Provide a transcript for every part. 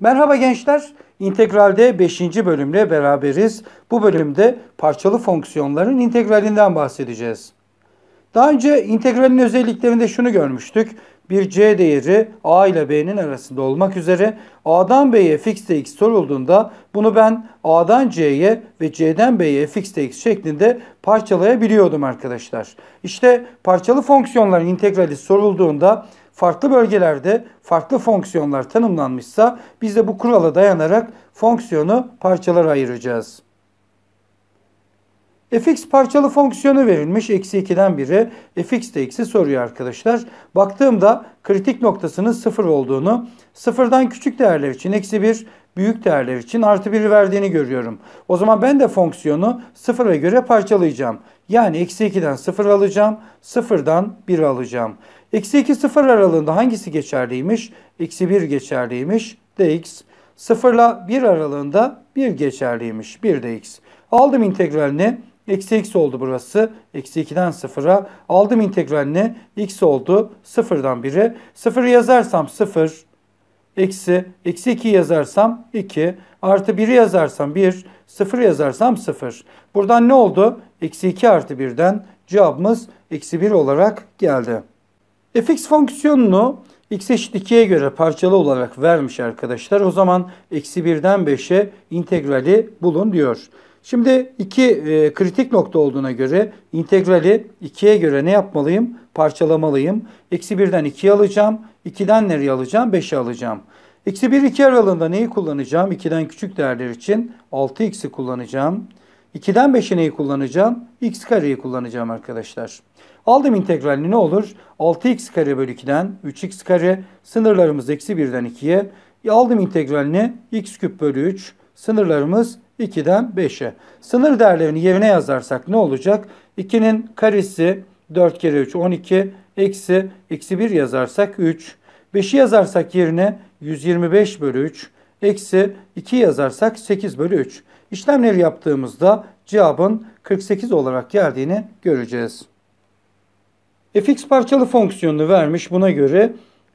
Merhaba gençler. İntegralde 5. bölümle beraberiz. Bu bölümde parçalı fonksiyonların integralinden bahsedeceğiz. Daha önce integralin özelliklerinde şunu görmüştük. Bir c değeri a ile b'nin arasında olmak üzere a'dan b'ye fx x sorulduğunda bunu ben a'dan c'ye ve c'den b'ye fx x şeklinde parçalayabiliyordum arkadaşlar. İşte parçalı fonksiyonların integrali sorulduğunda farklı bölgelerde farklı fonksiyonlar tanımlanmışsa biz de bu kurala dayanarak fonksiyonu parçalara ayıracağız. fx parçalı fonksiyonu verilmiş. Eksi 2'den biri fx de eksi soruyor arkadaşlar. Baktığımda kritik noktasının 0 olduğunu, 0'dan küçük değerler için eksi 1, büyük değerler için artı 1'i verdiğini görüyorum. O zaman ben de fonksiyonu 0'a göre parçalayacağım. Yani eksi 2'den 0 alacağım, 0'dan 1 alacağım. Eksi 2 0 aralığında hangisi geçerliymiş? Eksi 1 geçerliymiş. dx. 0 ile 1 aralığında 1 geçerliymiş. 1 dx. Aldım integralini. Eksi x oldu burası. Eksi 2'den 0'a. Aldım integralini. x oldu. 0'dan 1'e. 0'ı yazarsam 0. Eksi. Eksi 2 yazarsam 2. Artı 1'i yazarsam 1. 0 yazarsam 0. Buradan ne oldu? Eksi 2 artı 1'den cevabımız eksi 1 olarak geldi fx fonksiyonunu x eşit 2'ye göre parçalı olarak vermiş arkadaşlar. O zaman eksi 1'den 5'e integrali bulun diyor. Şimdi 2 e, kritik nokta olduğuna göre integrali 2'ye göre ne yapmalıyım? Parçalamalıyım. Eksi 1'den 2'yi alacağım. 2'den nereye alacağım? 5'i alacağım. Eksi 1-2 aralığında neyi kullanacağım? 2'den küçük değerler için 6x'i kullanacağım. 2'den 5'e neyi kullanacağım? x kareyi kullanacağım arkadaşlar. Aldım integralini ne olur? 6x kare bölü 2'den 3x kare. Sınırlarımız eksi 1'den 2'ye. Aldım integralini x küp bölü 3. Sınırlarımız 2'den 5'e. Sınır değerlerini yerine yazarsak ne olacak? 2'nin karesi 4 kere 3 12. Eksi eksi 1 yazarsak 3. 5'i yazarsak yerine 125 bölü 3. Eksi 2 yazarsak 8 bölü 3. İşlemleri yaptığımızda cevabın 48 olarak geldiğini göreceğiz. fx parçalı fonksiyonunu vermiş. Buna göre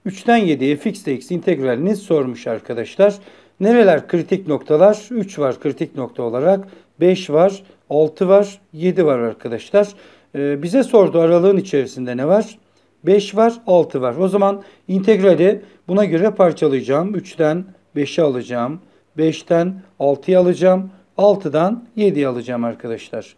3'ten 7'ye fx eksi integralini sormuş arkadaşlar. Nereler kritik noktalar? 3 var kritik nokta olarak. 5 var, 6 var, 7 var arkadaşlar. Ee, bize sordu aralığın içerisinde ne var? 5 var, 6 var. O zaman integrali buna göre parçalayacağım. 3'ten 5'i alacağım. 5'ten 6'yı alacağım. 6'dan 7 alacağım arkadaşlar.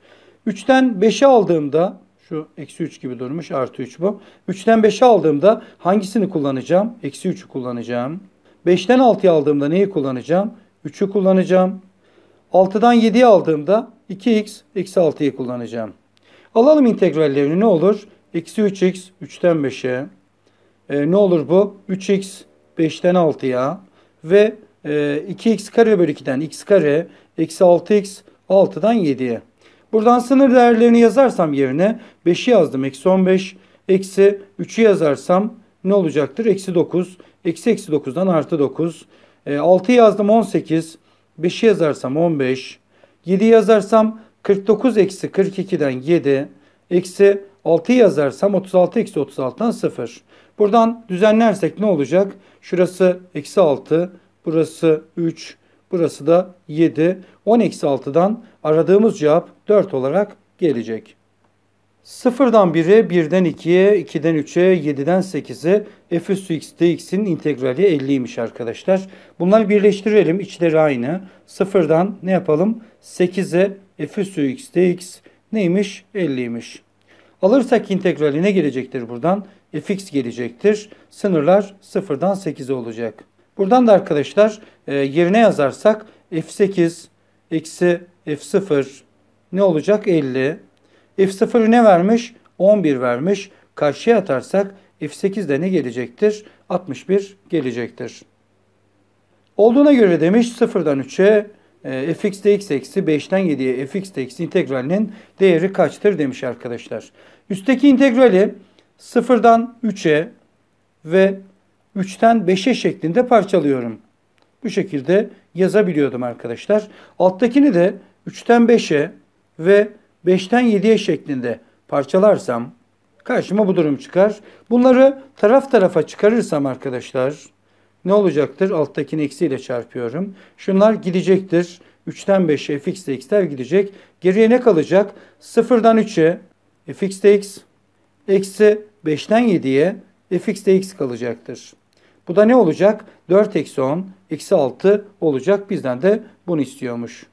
3'ten 5'e aldığımda şu eksi 3 gibi durmuş artı 3 bu. 3'ten 5'e aldığımda hangisini kullanacağım? Eksi 3'ü kullanacağım. 5'ten 6'ya aldığımda neyi kullanacağım? 3'ü kullanacağım. 6'dan 7'ye aldığımda 2x eksi 6'yı kullanacağım. Alalım integrallerini ne olur? Eksi 3x 3'ten 5'e. E, ne olur bu? 3x 5'ten 6'ya. Ve e, 2x kare bölü 2'den x kare Eksi 6x 6'dan 7'ye. Buradan sınır değerlerini yazarsam yerine 5'i yazdım. Eksi 15. Eksi 3'ü yazarsam ne olacaktır? Eksi 9. Eksi eksi 9'dan artı 9. E, 6'yı yazdım 18. 5'i yazarsam 15. 7 yazarsam 49 eksi 42'den 7. Eksi 6 yazarsam 36 eksi 36'dan 0. Buradan düzenlersek ne olacak? Şurası eksi 6. Burası 3. Burası da 7. 10 eksi 6'dan aradığımız cevap 4 olarak gelecek. 0'dan 1'e, 1'den 2'ye, 2'den 3'e, 7'den 8'e f üstü x dx'in integrali 50'ymiş arkadaşlar. Bunları birleştirelim. İçleri aynı. 0'dan ne yapalım? 8'e f üstü x dx neymiş? 50'ymiş. Alırsak integrali ne gelecektir buradan? fx gelecektir. Sınırlar 0'dan 8'e olacak. Buradan da arkadaşlar e, yerine yazarsak f8 eksi f0 ne olacak? 50. f 0 ne vermiş? 11 vermiş. Karşıya atarsak f8 de ne gelecektir? 61 gelecektir. Olduğuna göre demiş 0'dan 3'e e, fx dx eksi 5'ten 7'ye fx dx integralinin değeri kaçtır demiş arkadaşlar. Üstteki integrali 0'dan 3'e ve 3'ten 5'e şeklinde parçalıyorum. Bu şekilde yazabiliyordum arkadaşlar. Alttakini de 3'ten 5'e ve 5'ten 7'ye şeklinde parçalarsam karşıma bu durum çıkar. Bunları taraf tarafa çıkarırsam arkadaşlar ne olacaktır? Alttakini eksiyle çarpıyorum. Şunlar gidecektir. 3'ten 5'e fx x'ler gidecek. Geriye ne kalacak? 0'dan 3'e fx x, eksi 5'ten 7'ye fx x kalacaktır. Bu da ne olacak? 4 eksi 10 eksi 6 olacak. Bizden de bunu istiyormuş.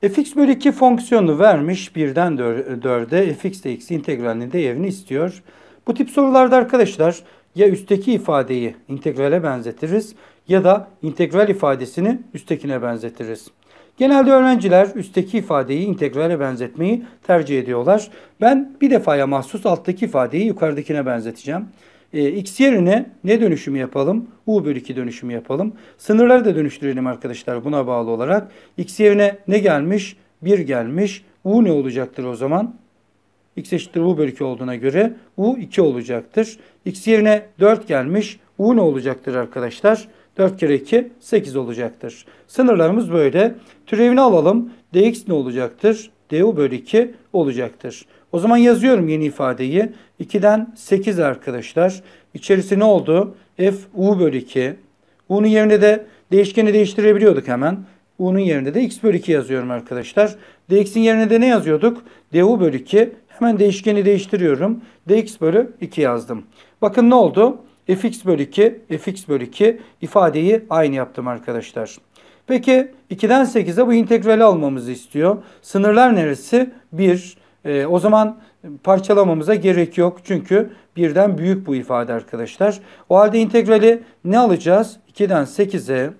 fx bölü 2 fonksiyonu vermiş. 1'den 4'e fx de x integralinin değerini istiyor. Bu tip sorularda arkadaşlar ya üstteki ifadeyi integrale benzetiriz ya da integral ifadesini üsttekine benzetiriz. Genelde öğrenciler üstteki ifadeyi integrale benzetmeyi tercih ediyorlar. Ben bir defaya mahsus alttaki ifadeyi yukarıdakine benzeteceğim. Ee, x yerine ne dönüşümü yapalım? U bölü 2 dönüşümü yapalım. Sınırları da dönüştürelim arkadaşlar buna bağlı olarak. X yerine ne gelmiş? 1 gelmiş. U ne olacaktır o zaman? X eşittir U bölü 2 olduğuna göre U 2 olacaktır. X yerine 4 gelmiş. U ne olacaktır arkadaşlar? 4 kere 2 8 olacaktır. Sınırlarımız böyle. Türevini alalım. Dx ne olacaktır? du bölü 2 olacaktır. O zaman yazıyorum yeni ifadeyi. 2'den 8 arkadaşlar. İçerisi ne oldu? F U bölü 2. U'nun yerine de değişkeni değiştirebiliyorduk hemen. U'nun yerine de x bölü 2 yazıyorum arkadaşlar. Dx'in yerine de ne yazıyorduk? Du bölü 2. Hemen değişkeni değiştiriyorum. Dx bölü 2 yazdım. Bakın ne oldu? fx bölü 2, fx bölü 2 ifadeyi aynı yaptım arkadaşlar. Peki 2'den 8'e bu integrali almamızı istiyor. Sınırlar neresi? 1, e, o zaman parçalamamıza gerek yok. Çünkü birden büyük bu ifade arkadaşlar. O halde integrali ne alacağız? 2'den 8'e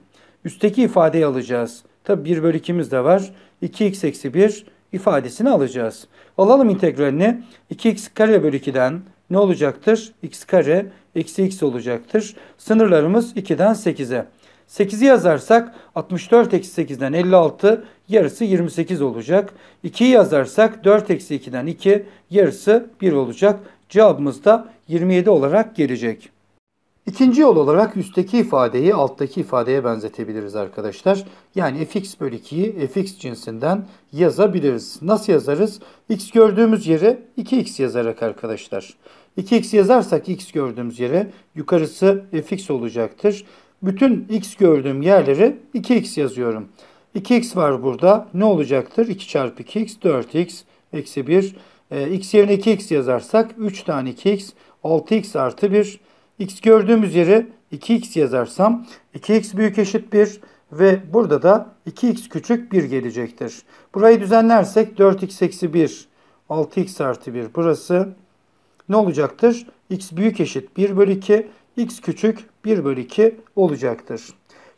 üstteki ifadeyi alacağız. Tabi 1 bölü 2'miz de var. 2x eksi 1 ifadesini alacağız. Alalım integralini. 2x kare bölü 2'den ne olacaktır? x kare eksi x olacaktır. Sınırlarımız 2'den 8'e. 8'i yazarsak 64 eksi 8'den 56 yarısı 28 olacak. 2'yi yazarsak 4 eksi 2'den 2 yarısı 1 olacak. Cevabımız da 27 olarak gelecek. İkinci yol olarak üstteki ifadeyi alttaki ifadeye benzetebiliriz arkadaşlar. Yani fx bölü 2'yi fx cinsinden yazabiliriz. Nasıl yazarız? x gördüğümüz yere 2x yazarak arkadaşlar. 2x yazarsak x gördüğümüz yere yukarısı fx olacaktır. Bütün x gördüğüm yerleri 2x yazıyorum. 2x var burada. Ne olacaktır? 2 çarpı 2x 4x eksi 1. E, x yerine 2x yazarsak 3 tane 2x 6x artı 1. x gördüğümüz yere 2x yazarsam 2x büyük eşit 1 ve burada da 2x küçük 1 gelecektir. Burayı düzenlersek 4x eksi 1 6x artı 1 burası ne olacaktır? x büyük eşit 1 bölü 2 x küçük 1 bölü 2 olacaktır.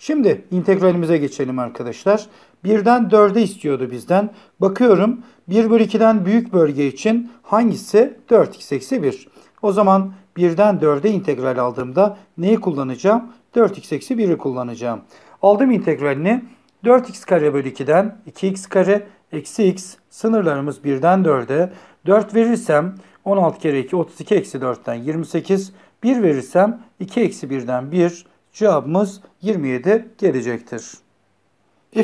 Şimdi integralimize geçelim arkadaşlar. 1'den 4'e istiyordu bizden. Bakıyorum 1 bölü 2'den büyük bölge için hangisi? 4x eksi 1. O zaman 1'den 4'e integral aldığımda neyi kullanacağım? 4x eksi 1'i kullanacağım. Aldım integralini. 4x kare bölü 2'den 2x kare eksi x sınırlarımız 1'den 4'e. 4 verirsem 16 kere 2 32 eksi 4'ten 28. 1 verirsem 2 eksi 1'den 1. Cevabımız 27 gelecektir.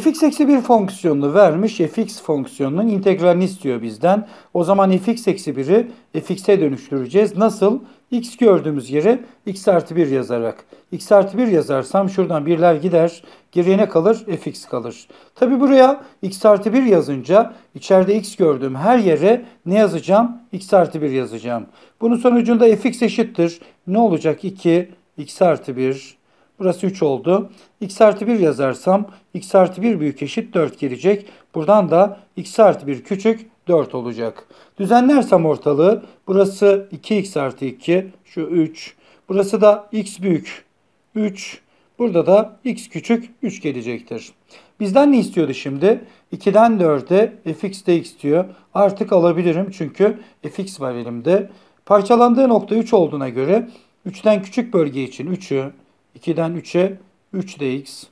fx eksi 1 fonksiyonunu vermiş. fx fonksiyonunun integralini istiyor bizden. O zaman fx eksi 1'i fx'e dönüştüreceğiz. Nasıl? x gördüğümüz yere x artı 1 yazarak. x artı 1 yazarsam şuradan birler gider. Geriye ne kalır? fx kalır. Tabi buraya x artı 1 yazınca içeride x gördüğüm her yere ne yazacağım? x artı 1 yazacağım. Bunun sonucunda fx eşittir. Ne olacak? 2 x artı 1 Burası 3 oldu. x artı 1 yazarsam x artı 1 büyük eşit 4 gelecek. Buradan da x artı 1 küçük 4 olacak. Düzenlersem ortalığı burası 2x artı 2 şu 3. Burası da x büyük 3. Burada da x küçük 3 gelecektir. Bizden ne istiyordu şimdi? 2'den 4'e fx dx diyor. Artık alabilirim çünkü fx var elimde. Parçalandığı nokta 3 olduğuna göre 3'ten küçük bölge için 3'ü 2'den 3'e 3dx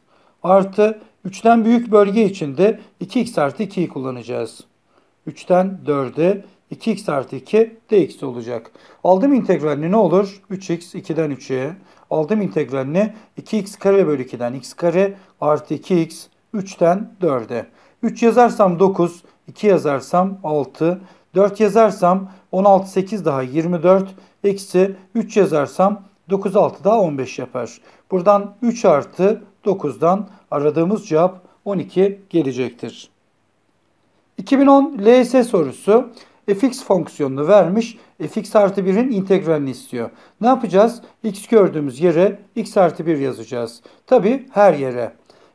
artı 3'ten büyük bölge içinde 2x artı 2'yi kullanacağız. 3'ten 4'e 2x artı 2 dx olacak. Aldım integralini ne olur? 3x 2'den 3'e. Aldım integralini 2x kare bölü 2'den x kare artı 2x 3'ten 4'e. 3 yazarsam 9, 2 yazarsam 6, 4 yazarsam 16, 8 daha 24, eksi 3 yazarsam 9 6 daha 15 yapar. Buradan 3 artı 9'dan aradığımız cevap 12 gelecektir. 2010 LS sorusu fx fonksiyonunu vermiş. fx artı 1'in integralini istiyor. Ne yapacağız? x gördüğümüz yere x artı 1 yazacağız. Tabi her yere.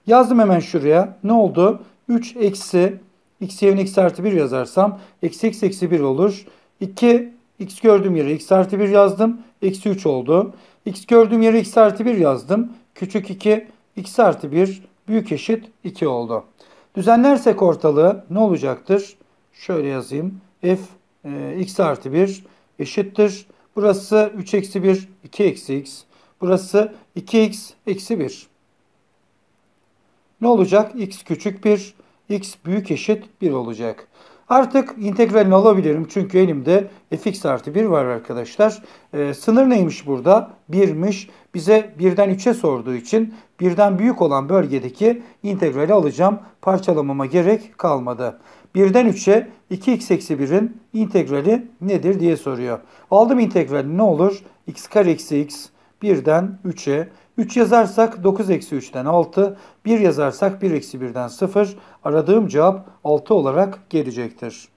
Yazdım hemen şuraya. Ne oldu? 3 eksi x yerine x artı 1 yazarsam eksi x eksi 1 olur. 2 X gördüğüm yere x artı 1 yazdım. Eksi 3 oldu. X gördüğüm yere x artı 1 yazdım. Küçük 2. X artı 1 büyük eşit 2 oldu. Düzenlersek ortalığı ne olacaktır? Şöyle yazayım. F e, x artı 1 eşittir. Burası 3 eksi 1 2 eksi x. Burası 2x eksi 1. Ne olacak? x küçük 1, x büyük eşit 1 olacak. Artık integralini alabilirim çünkü elimde fx artı 1 var arkadaşlar. Ee, sınır neymiş burada? 1'miş. Bize 1'den 3'e sorduğu için 1'den büyük olan bölgedeki integrali alacağım. Parçalamama gerek kalmadı. 1'den 3'e 2x eksi 1'in integrali nedir diye soruyor. Aldım integrali ne olur? x kare eksi x 1'den 3'e 3 yazarsak 9 eksi 3'ten 6, 1 yazarsak 1 eksi 1'den 0. Aradığım cevap 6 olarak gelecektir.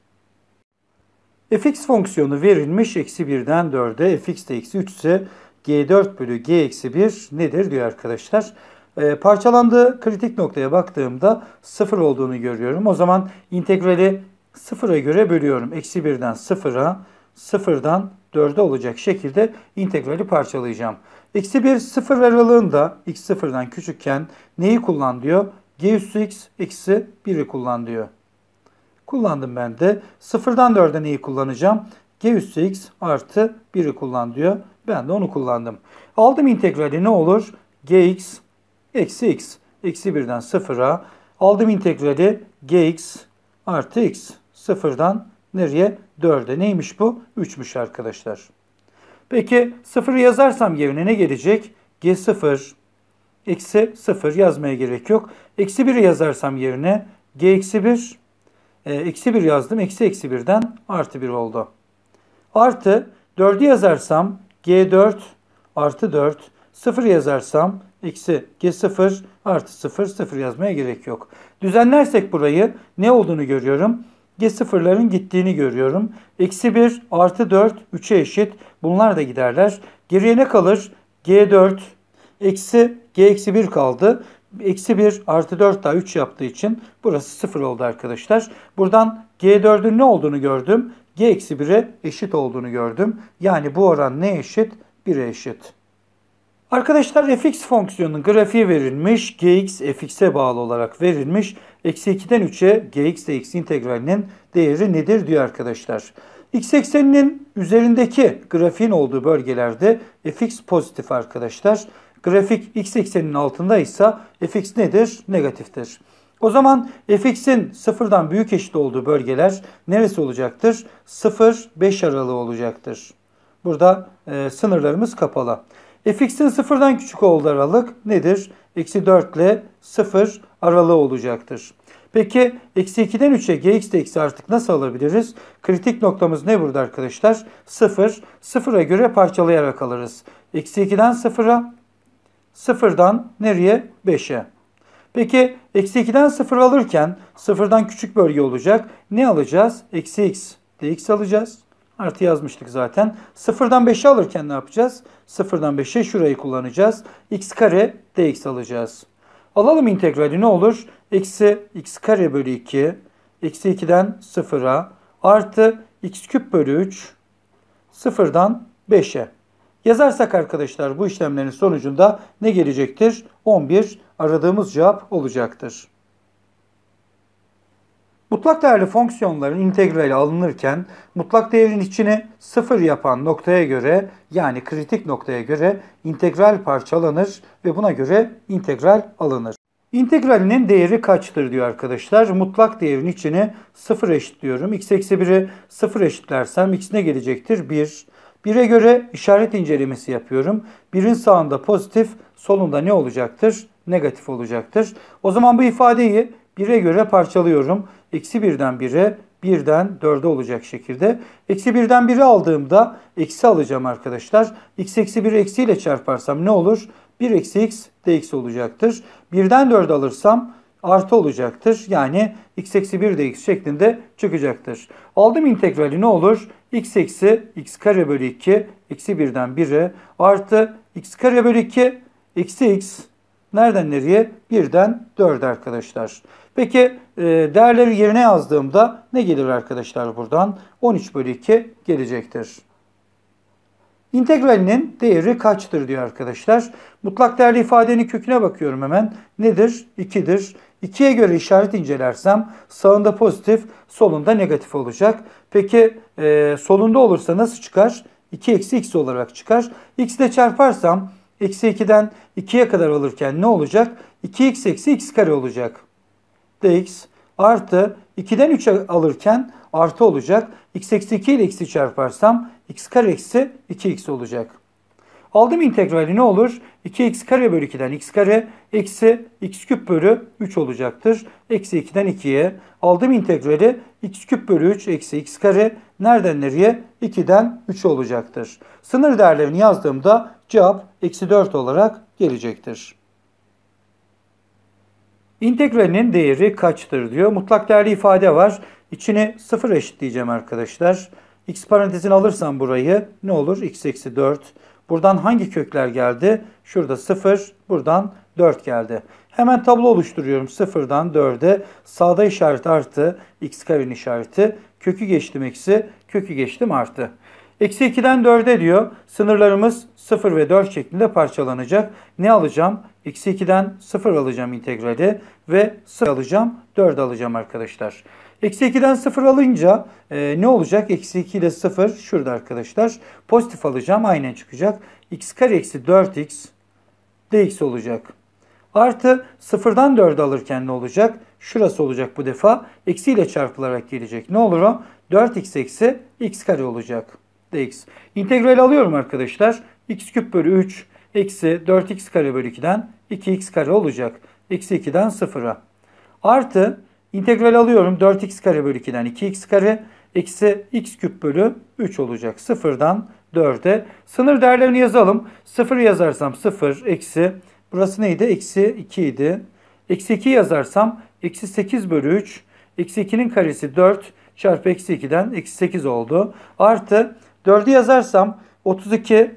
fx fonksiyonu verilmiş eksi 1'den 4'e fx de eksi 3 ise g4 bölü g eksi 1 nedir diyor arkadaşlar. E, parçalandığı kritik noktaya baktığımda 0 olduğunu görüyorum. O zaman integrali 0'a göre bölüyorum. Eksi 1'den 0'a, 0'dan 4'e olacak şekilde integrali parçalayacağım. Eksi bir sıfır aralığında x sıfırdan küçükken neyi kullan diyor? G üstü x eksi 1'i kullan diyor. Kullandım ben de. Sıfırdan 4'e neyi kullanacağım? G üstü x artı 1'i kullan diyor. Ben de onu kullandım. Aldım integrali ne olur? Gx eksi x. Eksi 1'den 0'a. Aldım integrali gx artı x. sıfırdan nereye? 4'e. Neymiş bu? 3'müş arkadaşlar. Peki 0 yazarsam yerine ne gelecek? G0 eksi 0 yazmaya gerek yok. Eksi 1'i yazarsam yerine G eksi 1 ee, eksi 1 yazdım. Eksi eksi 1'den artı 1 oldu. Artı 4'ü yazarsam G4 artı 4. 0 yazarsam eksi G0 artı 0 0 yazmaya gerek yok. Düzenlersek burayı ne olduğunu görüyorum. G0'ların gittiğini görüyorum. Eksi 1 artı 4 3'e eşit. Bunlar da giderler. Geriye ne kalır? G4 eksi G eksi 1 kaldı. Eksi 1 artı 4 daha 3 yaptığı için burası 0 oldu arkadaşlar. Buradan G4'ün ne olduğunu gördüm. G eksi 1'e eşit olduğunu gördüm. Yani bu oran ne eşit? 1'e eşit. Arkadaşlar fx fonksiyonunun grafiği verilmiş. gx fx'e bağlı olarak verilmiş. Eksi 2'den 3'e gx de x integralinin değeri nedir diyor arkadaşlar. x ekseninin üzerindeki grafiğin olduğu bölgelerde fx pozitif arkadaşlar. Grafik x ekseninin altında ise fx nedir? Negatiftir. O zaman fx'in sıfırdan büyük eşit olduğu bölgeler neresi olacaktır? 0-5 aralığı olacaktır. Burada e, sınırlarımız kapalı fx'in sıfırdan küçük olduğu aralık nedir? Eksi 4 ile 0 aralığı olacaktır. Peki eksi 2'den 3'e gx de eksi artık nasıl alabiliriz? Kritik noktamız ne burada arkadaşlar? 0. 0'a göre parçalayarak alırız. Eksi 2'den 0'a, 0'dan nereye? 5'e. Peki eksi 2'den 0 alırken 0'dan küçük bölge olacak. Ne alacağız? Eksi x dx alacağız. Artı yazmıştık zaten. Sıfırdan 5'i alırken ne yapacağız? Sıfırdan 5'e şurayı kullanacağız. x kare dx alacağız. Alalım integrali ne olur? Eksi x kare bölü 2. Eksi 2'den 0'a. Artı x küp bölü 3. Sıfırdan 5'e. Yazarsak arkadaşlar bu işlemlerin sonucunda ne gelecektir? 11 aradığımız cevap olacaktır. Mutlak değerli fonksiyonların integrali alınırken mutlak değerin içini sıfır yapan noktaya göre yani kritik noktaya göre integral parçalanır ve buna göre integral alınır. İntegralinin değeri kaçtır diyor arkadaşlar. Mutlak değerin içini sıfır eşitliyorum. x eksi 1'i sıfır eşitlersem x ne gelecektir? 1. 1'e göre işaret incelemesi yapıyorum. 1'in sağında pozitif, solunda ne olacaktır? Negatif olacaktır. O zaman bu ifadeyi 1'e göre parçalıyorum. Eksi 1'den 1'e, 1'den 4'e olacak şekilde. Eksi 1'den 1'i aldığımda eksi alacağım arkadaşlar. x eksi 1 eksi ile çarparsam ne olur? 1 eksi x dx olacaktır. 1'den 4 alırsam artı olacaktır. Yani x eksi 1 x şeklinde çıkacaktır. Aldım integrali ne olur? x eksi x kare bölü 2 eksi 1'den 1'e artı x kare bölü 2 eksi x nereden nereye? 1'den 4 arkadaşlar. Peki e, değerleri yerine yazdığımda ne gelir arkadaşlar buradan? 13 bölü 2 gelecektir. İntegralinin değeri kaçtır diyor arkadaşlar. Mutlak değerli ifadenin köküne bakıyorum hemen. Nedir? 2'dir. 2'ye göre işaret incelersem sağında pozitif, solunda negatif olacak. Peki e, solunda olursa nasıl çıkar? 2 eksi x olarak çıkar. x ile çarparsam eksi 2'den 2'ye kadar alırken ne olacak? 2x eksi x kare olacak dx artı 2'den 3'e alırken artı olacak. x eksi 2 ile x'i çarparsam x kare eksi 2x olacak. Aldım integrali ne olur? 2x kare bölü 2'den x kare eksi x küp bölü 3 olacaktır. Eksi 2'den 2'ye. Aldım integrali x küp bölü 3 eksi x kare nereden nereye? 2'den 3 olacaktır. Sınır değerlerini yazdığımda cevap eksi 4 olarak gelecektir. İntegralinin değeri kaçtır diyor. Mutlak değerli ifade var. İçini sıfır eşitleyeceğim arkadaşlar. X parantezini alırsam burayı ne olur? X eksi 4. Buradan hangi kökler geldi? Şurada 0, buradan 4 geldi. Hemen tablo oluşturuyorum. 0'dan 4'e sağda işaret artı, x karenin işareti. Kökü geçtim eksi, kökü geçtim artı. Eksi 2'den 4'e diyor. Sınırlarımız 0 ve 4 şeklinde parçalanacak. Ne alacağım? Eksi 2'den 0 alacağım integrali ve 0 alacağım 4 alacağım arkadaşlar. Eksi 2'den 0 alınca e, ne olacak? Eksi 2 ile 0 şurada arkadaşlar. Pozitif alacağım aynen çıkacak. x kare eksi 4x dx olacak. Artı 0'dan 4 alırken ne olacak? Şurası olacak bu defa. Eksi ile çarpılarak gelecek. Ne olur o? 4x eksi x kare olacak. dx. İntegrali alıyorum arkadaşlar. x küp bölü 3 Eksi 4x kare bölü 2'den 2x kare olacak. Eksi 2'den 0'a. Artı integral alıyorum 4x kare bölü 2'den 2x kare. Eksi x küp bölü 3 olacak. 0'dan 4'e. Sınır değerlerini yazalım. 0 yazarsam 0 eksi. Burası neydi? Eksi 2 idi. Eksi 2 yazarsam eksi 8 bölü 3. Eksi 2'nin karesi 4 çarpı eksi 2'den eksi 8 oldu. Artı 4'ü yazarsam 32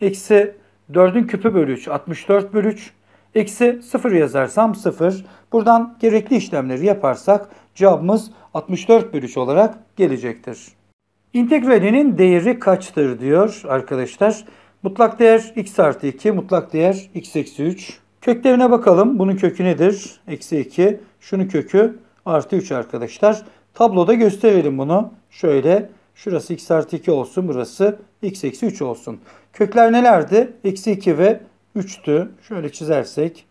eksi 4'ün küpü bölü 3 64 bölü 3. Eksi 0 yazarsam 0. Buradan gerekli işlemleri yaparsak cevabımız 64 bölü 3 olarak gelecektir. İntegralinin değeri kaçtır diyor arkadaşlar. Mutlak değer x artı 2, mutlak değer x eksi 3. Köklerine bakalım. Bunun kökü nedir? Eksi 2. Şunun kökü artı 3 arkadaşlar. Tabloda gösterelim bunu. Şöyle şurası x artı 2 olsun, burası x eksi 3 olsun. Kökler nelerdi? Eksi 2 ve 3'tü. Şöyle çizersek.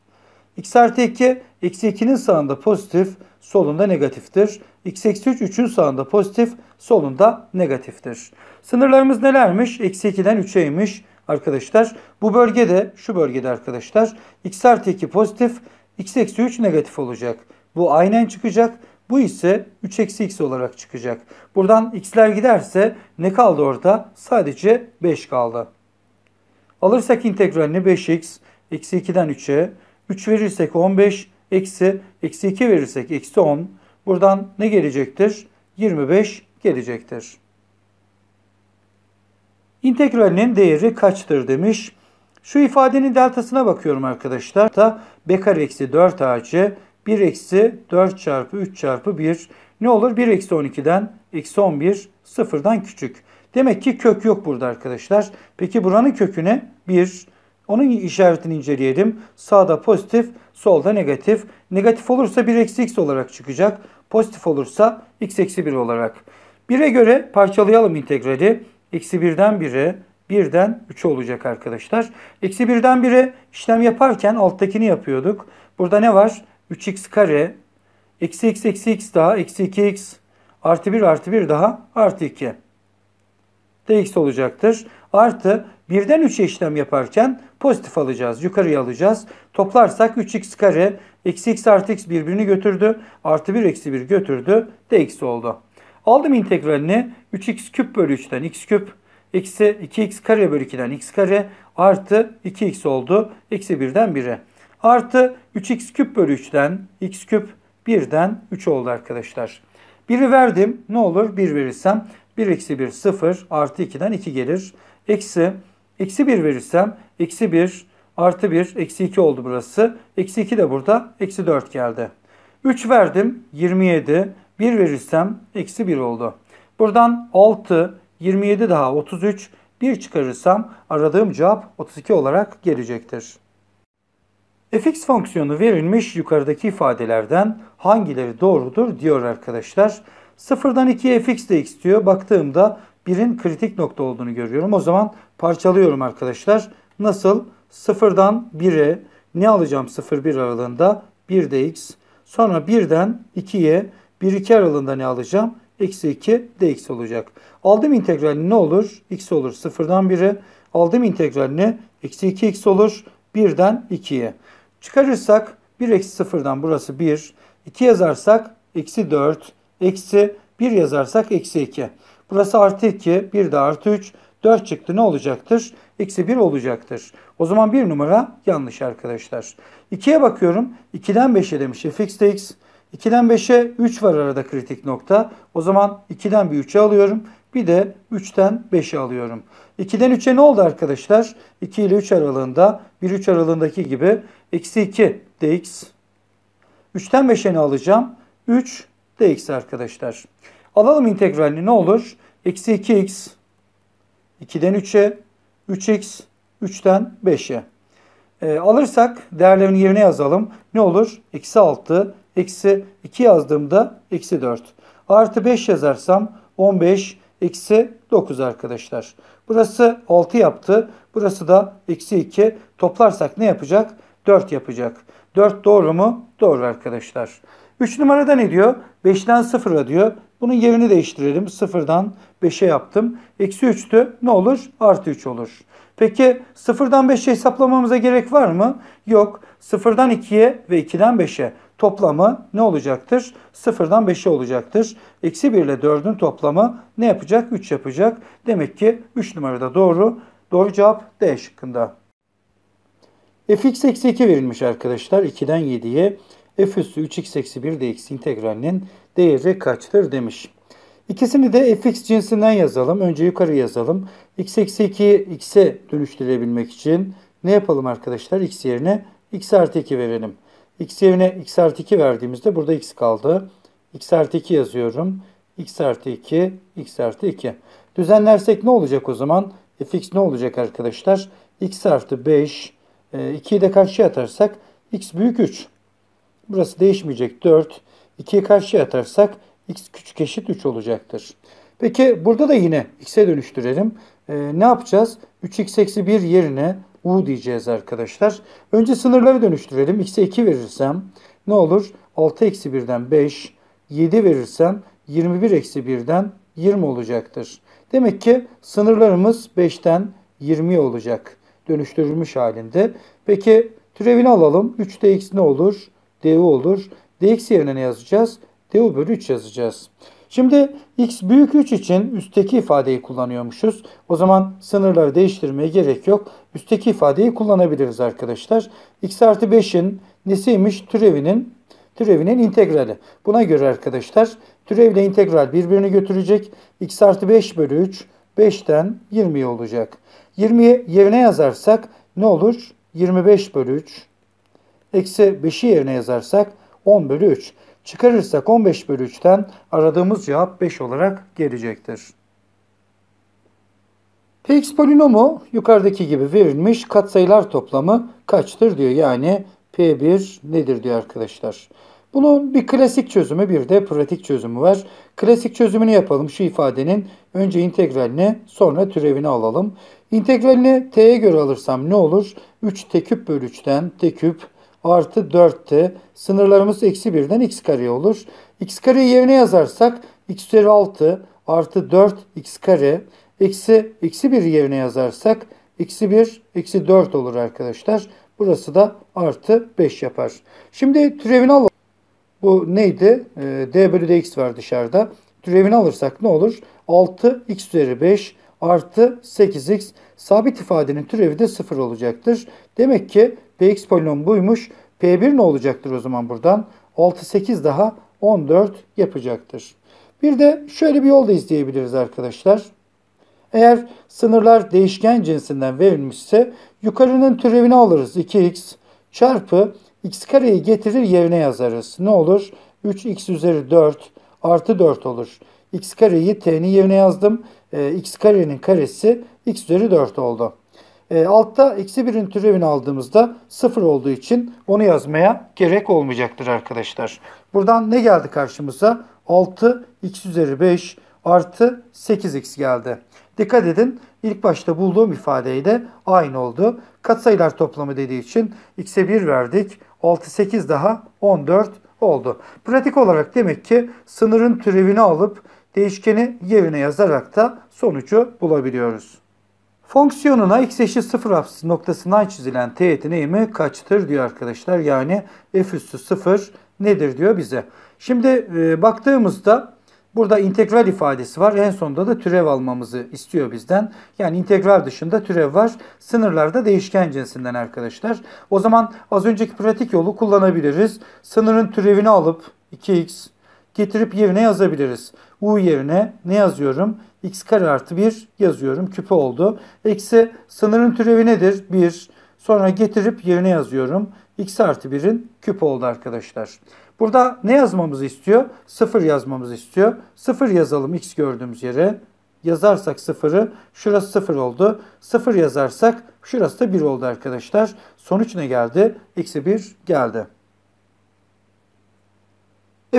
X artı 2, eksi 2'nin sağında pozitif, solunda negatiftir. X eksi 3, 3'ün sağında pozitif, solunda negatiftir. Sınırlarımız nelermiş? Eksi 2'den 3'eymiş arkadaşlar. Bu bölgede, şu bölgede arkadaşlar, x artı 2 pozitif, x eksi 3 negatif olacak. Bu aynen çıkacak. Bu ise 3 eksi x olarak çıkacak. Buradan x'ler giderse ne kaldı orada? Sadece 5 kaldı. Alırsak integralini 5x eksi 2'den 3'e 3 verirsek 15 eksi eksi 2 verirsek eksi 10 buradan ne gelecektir? 25 gelecektir. İntegralinin değeri kaçtır demiş. Şu ifadenin deltasına bakıyorum arkadaşlar. Da b kare eksi 4 ac 1 eksi 4 çarpı 3 çarpı 1 ne olur? 1 eksi 12'den eksi 11 sıfırdan küçük. Demek ki kök yok burada arkadaşlar. Peki buranın kökü ne? 1. Onun işaretini inceleyelim. Sağda pozitif, solda negatif. Negatif olursa 1 eksi x olarak çıkacak. Pozitif olursa x eksi 1 olarak. 1'e göre parçalayalım integrali. Eksi 1'den 1'e, 1'den 3'e olacak arkadaşlar. Eksi 1'den 1'e işlem yaparken alttakini yapıyorduk. Burada ne var? 3x kare, eksi x eksi x daha, eksi 2x, artı 1 artı 1 daha, artı 2 dx olacaktır. Artı 1'den 3'e işlem yaparken pozitif alacağız. Yukarıya alacağız. Toplarsak 3x kare eksi x artı x birbirini götürdü. Artı 1 eksi 1 götürdü. dx oldu. Aldım integralini 3x küp bölü 3'ten x küp eksi 2x kare bölü 2'den x kare artı 2x oldu. Eksi 1'den 1'e. Artı 3x küp bölü 3'ten x küp 1'den 3 oldu arkadaşlar. 1'i verdim. Ne olur 1 verirsem 1 eksi 1 0 artı 2'den 2 gelir. Eksi eksi 1 verirsem eksi 1 artı 1 eksi 2 oldu burası. Eksi 2 de burada eksi 4 geldi. 3 verdim 27 1 verirsem eksi 1 oldu. Buradan 6 27 daha 33 1 çıkarırsam aradığım cevap 32 olarak gelecektir. fx fonksiyonu verilmiş yukarıdaki ifadelerden hangileri doğrudur diyor arkadaşlar. Sıfırdan 2'ye fx de x diyor. Baktığımda 1'in kritik nokta olduğunu görüyorum. O zaman parçalıyorum arkadaşlar. Nasıl? Sıfırdan 1'e ne alacağım 0-1 aralığında? 1 de x. Sonra 1'den 2'ye 1-2 aralığında ne alacağım? Eksi 2 dx olacak. Aldığım integralini ne olur? x olur 0'dan 1'e. Aldığım integralini eksi 2x olur 1'den 2'ye. Çıkarırsak 1 eksi 0'dan burası 1. 2 yazarsak eksi 4. Eksi 1 yazarsak eksi 2. Burası artı 2. 1 de artı 3. 4 çıktı ne olacaktır? Eksi 1 olacaktır. O zaman 1 numara yanlış arkadaşlar. 2'ye bakıyorum. 2'den 5'e demiş fx de x. 2'den 5'e 3 var arada kritik nokta. O zaman 2'den bir 3'e alıyorum. Bir de 3'ten 5'e alıyorum. 2'den 3'e ne oldu arkadaşlar? 2 ile 3 aralığında 1-3 aralığındaki gibi eksi 2 dx. 3'ten 5'e ne alacağım? 3 dx arkadaşlar. Alalım integralini ne olur? Eksi 2x 2'den 3'e 3x 3'ten 5'e. E, ee, alırsak değerlerini yerine yazalım. Ne olur? Eksi 6 eksi 2 yazdığımda eksi 4. Artı 5 yazarsam 15 eksi 9 arkadaşlar. Burası 6 yaptı. Burası da eksi 2. Toplarsak ne yapacak? 4 yapacak. 4 doğru mu? Doğru arkadaşlar. 3 numarada ne diyor? 5'ten 0'a diyor. Bunun yerini değiştirelim. 0'dan 5'e yaptım. Eksi 3'tü. Ne olur? Artı 3 olur. Peki 0'dan 5'e hesaplamamıza gerek var mı? Yok. 0'dan 2'ye ve 2'den 5'e toplamı ne olacaktır? 0'dan 5'e olacaktır. Eksi 1 ile 4'ün toplamı ne yapacak? 3 yapacak. Demek ki 3 numarada doğru. Doğru cevap D şıkkında. fx eksi 2 verilmiş arkadaşlar. 2'den 7'ye f üssü 3x eksi 1dx integralinin değeri kaçtır demiş. İkisini de fx cinsinden yazalım. Önce yukarı yazalım. x eksi 2, x'e dönüştürebilmek için ne yapalım arkadaşlar? x yerine x artı 2 verelim. x yerine x artı 2 verdiğimizde burada x kaldı. x artı 2 yazıyorum. x artı 2, x artı 2. Düzenlersek ne olacak o zaman? fx ne olacak arkadaşlar? x artı 5, 2'yi e, de karşıya atarsak x büyük 3. Burası değişmeyecek 4. 2'ye karşıya atarsak x küçük eşit 3 olacaktır. Peki burada da yine x'e dönüştürelim. Ee, ne yapacağız? 3x eksi 1 yerine u diyeceğiz arkadaşlar. Önce sınırları dönüştürelim. x'e 2 verirsem ne olur? 6 eksi 1'den 5, 7 verirsem 21 eksi 1'den 20 olacaktır. Demek ki sınırlarımız 5'ten 20 olacak dönüştürülmüş halinde. Peki türevini alalım. 3'te x ne olur? du olur. dx yerine ne yazacağız? du bölü 3 yazacağız. Şimdi x büyük 3 için üstteki ifadeyi kullanıyormuşuz. O zaman sınırları değiştirmeye gerek yok. Üstteki ifadeyi kullanabiliriz arkadaşlar. x artı 5'in nesiymiş? Türevinin türevinin integrali. Buna göre arkadaşlar türevle integral birbirini götürecek. x artı 5 bölü 3 5'ten 20 olacak. 20 yerine yazarsak ne olur? 25 bölü 3 Eksi 5'i yerine yazarsak 10 bölü 3. Çıkarırsak 15 bölü 3'ten aradığımız cevap 5 olarak gelecektir. Px polinomu yukarıdaki gibi verilmiş katsayılar toplamı kaçtır diyor. Yani P1 nedir diyor arkadaşlar. Bunun bir klasik çözümü bir de pratik çözümü var. Klasik çözümünü yapalım. Şu ifadenin önce integralini sonra türevini alalım. İntegralini t'ye göre alırsam ne olur? 3 t küp bölü 3'ten t küp artı 4'tü. Sınırlarımız eksi 1'den x kare olur. x kareyi yerine yazarsak x üzeri 6 artı 4 x kare eksi eksi 1 yerine yazarsak eksi 1 eksi 4 olur arkadaşlar. Burası da artı 5 yapar. Şimdi türevini alalım. Bu neydi? Ee, d bölü dx var dışarıda. Türevini alırsak ne olur? 6 x üzeri 5 artı 8x sabit ifadenin türevi de 0 olacaktır. Demek ki Px polinom buymuş. P1 ne olacaktır o zaman buradan? 6, 8 daha 14 yapacaktır. Bir de şöyle bir yolda izleyebiliriz arkadaşlar. Eğer sınırlar değişken cinsinden verilmişse yukarının türevini alırız. 2x çarpı x kareyi getirir yerine yazarız. Ne olur? 3x üzeri 4 artı 4 olur. x kareyi t'nin yerine yazdım. E, x karenin karesi x üzeri 4 oldu. E, altta eksi 1'in türevini aldığımızda 0 olduğu için onu yazmaya gerek olmayacaktır arkadaşlar. Buradan ne geldi karşımıza? 6 x üzeri 5 artı 8x geldi. Dikkat edin ilk başta bulduğum ifadeyi de aynı oldu. Katsayılar toplamı dediği için x'e 1 verdik. 6, 8 daha 14 oldu. Pratik olarak demek ki sınırın türevini alıp değişkeni yerine yazarak da sonucu bulabiliyoruz. Fonksiyonuna x eşit 0 noktasından çizilen teğetin eğimi kaçtır diyor arkadaşlar. Yani f üstü 0 nedir diyor bize. Şimdi e, baktığımızda burada integral ifadesi var. En sonunda da türev almamızı istiyor bizden. Yani integral dışında türev var. Sınırlarda değişken cinsinden arkadaşlar. O zaman az önceki pratik yolu kullanabiliriz. Sınırın türevini alıp 2x getirip yerine yazabiliriz. U yerine ne yazıyorum? x kare artı 1 yazıyorum. Küpe oldu. Eksi sınırın türevi nedir? 1. Sonra getirip yerine yazıyorum. x artı 1'in küpe oldu arkadaşlar. Burada ne yazmamızı istiyor? 0 yazmamızı istiyor. 0 yazalım x gördüğümüz yere. Yazarsak 0'ı şurası 0 oldu. 0 yazarsak şurası da 1 oldu arkadaşlar. Sonuç ne geldi? X'e 1 geldi.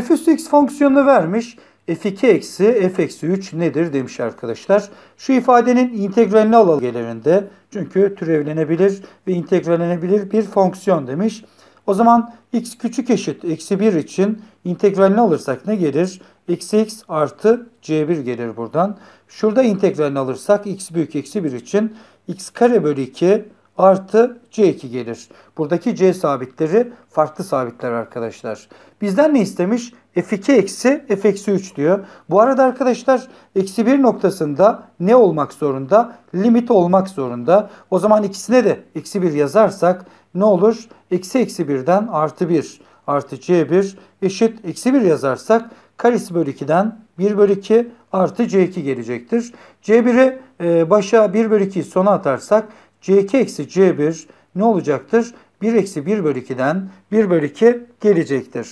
f üstü x fonksiyonunu vermiş f2 eksi f eksi 3 nedir demiş arkadaşlar. Şu ifadenin integralini alalım gelirinde. Çünkü türevlenebilir ve integrallenebilir bir fonksiyon demiş. O zaman x küçük eşit eksi 1 için integralini alırsak ne gelir? eksi x artı c1 gelir buradan. Şurada integralini alırsak x büyük eksi 1 için x kare bölü 2 artı c2 gelir. Buradaki c sabitleri farklı sabitler arkadaşlar. Bizden ne istemiş? f2 eksi f eksi 3 diyor. Bu arada arkadaşlar eksi 1 noktasında ne olmak zorunda? Limit olmak zorunda. O zaman ikisine de eksi 1 yazarsak ne olur? Eksi eksi 1'den artı 1 artı c1 eşit eksi 1 yazarsak karesi bölü 2'den 1 bölü 2 artı c2 gelecektir. c1'i e, başa 1 bölü 2'yi sona atarsak c2 eksi c1 ne olacaktır? 1 eksi 1 bölü 2'den 1 bölü 2 gelecektir.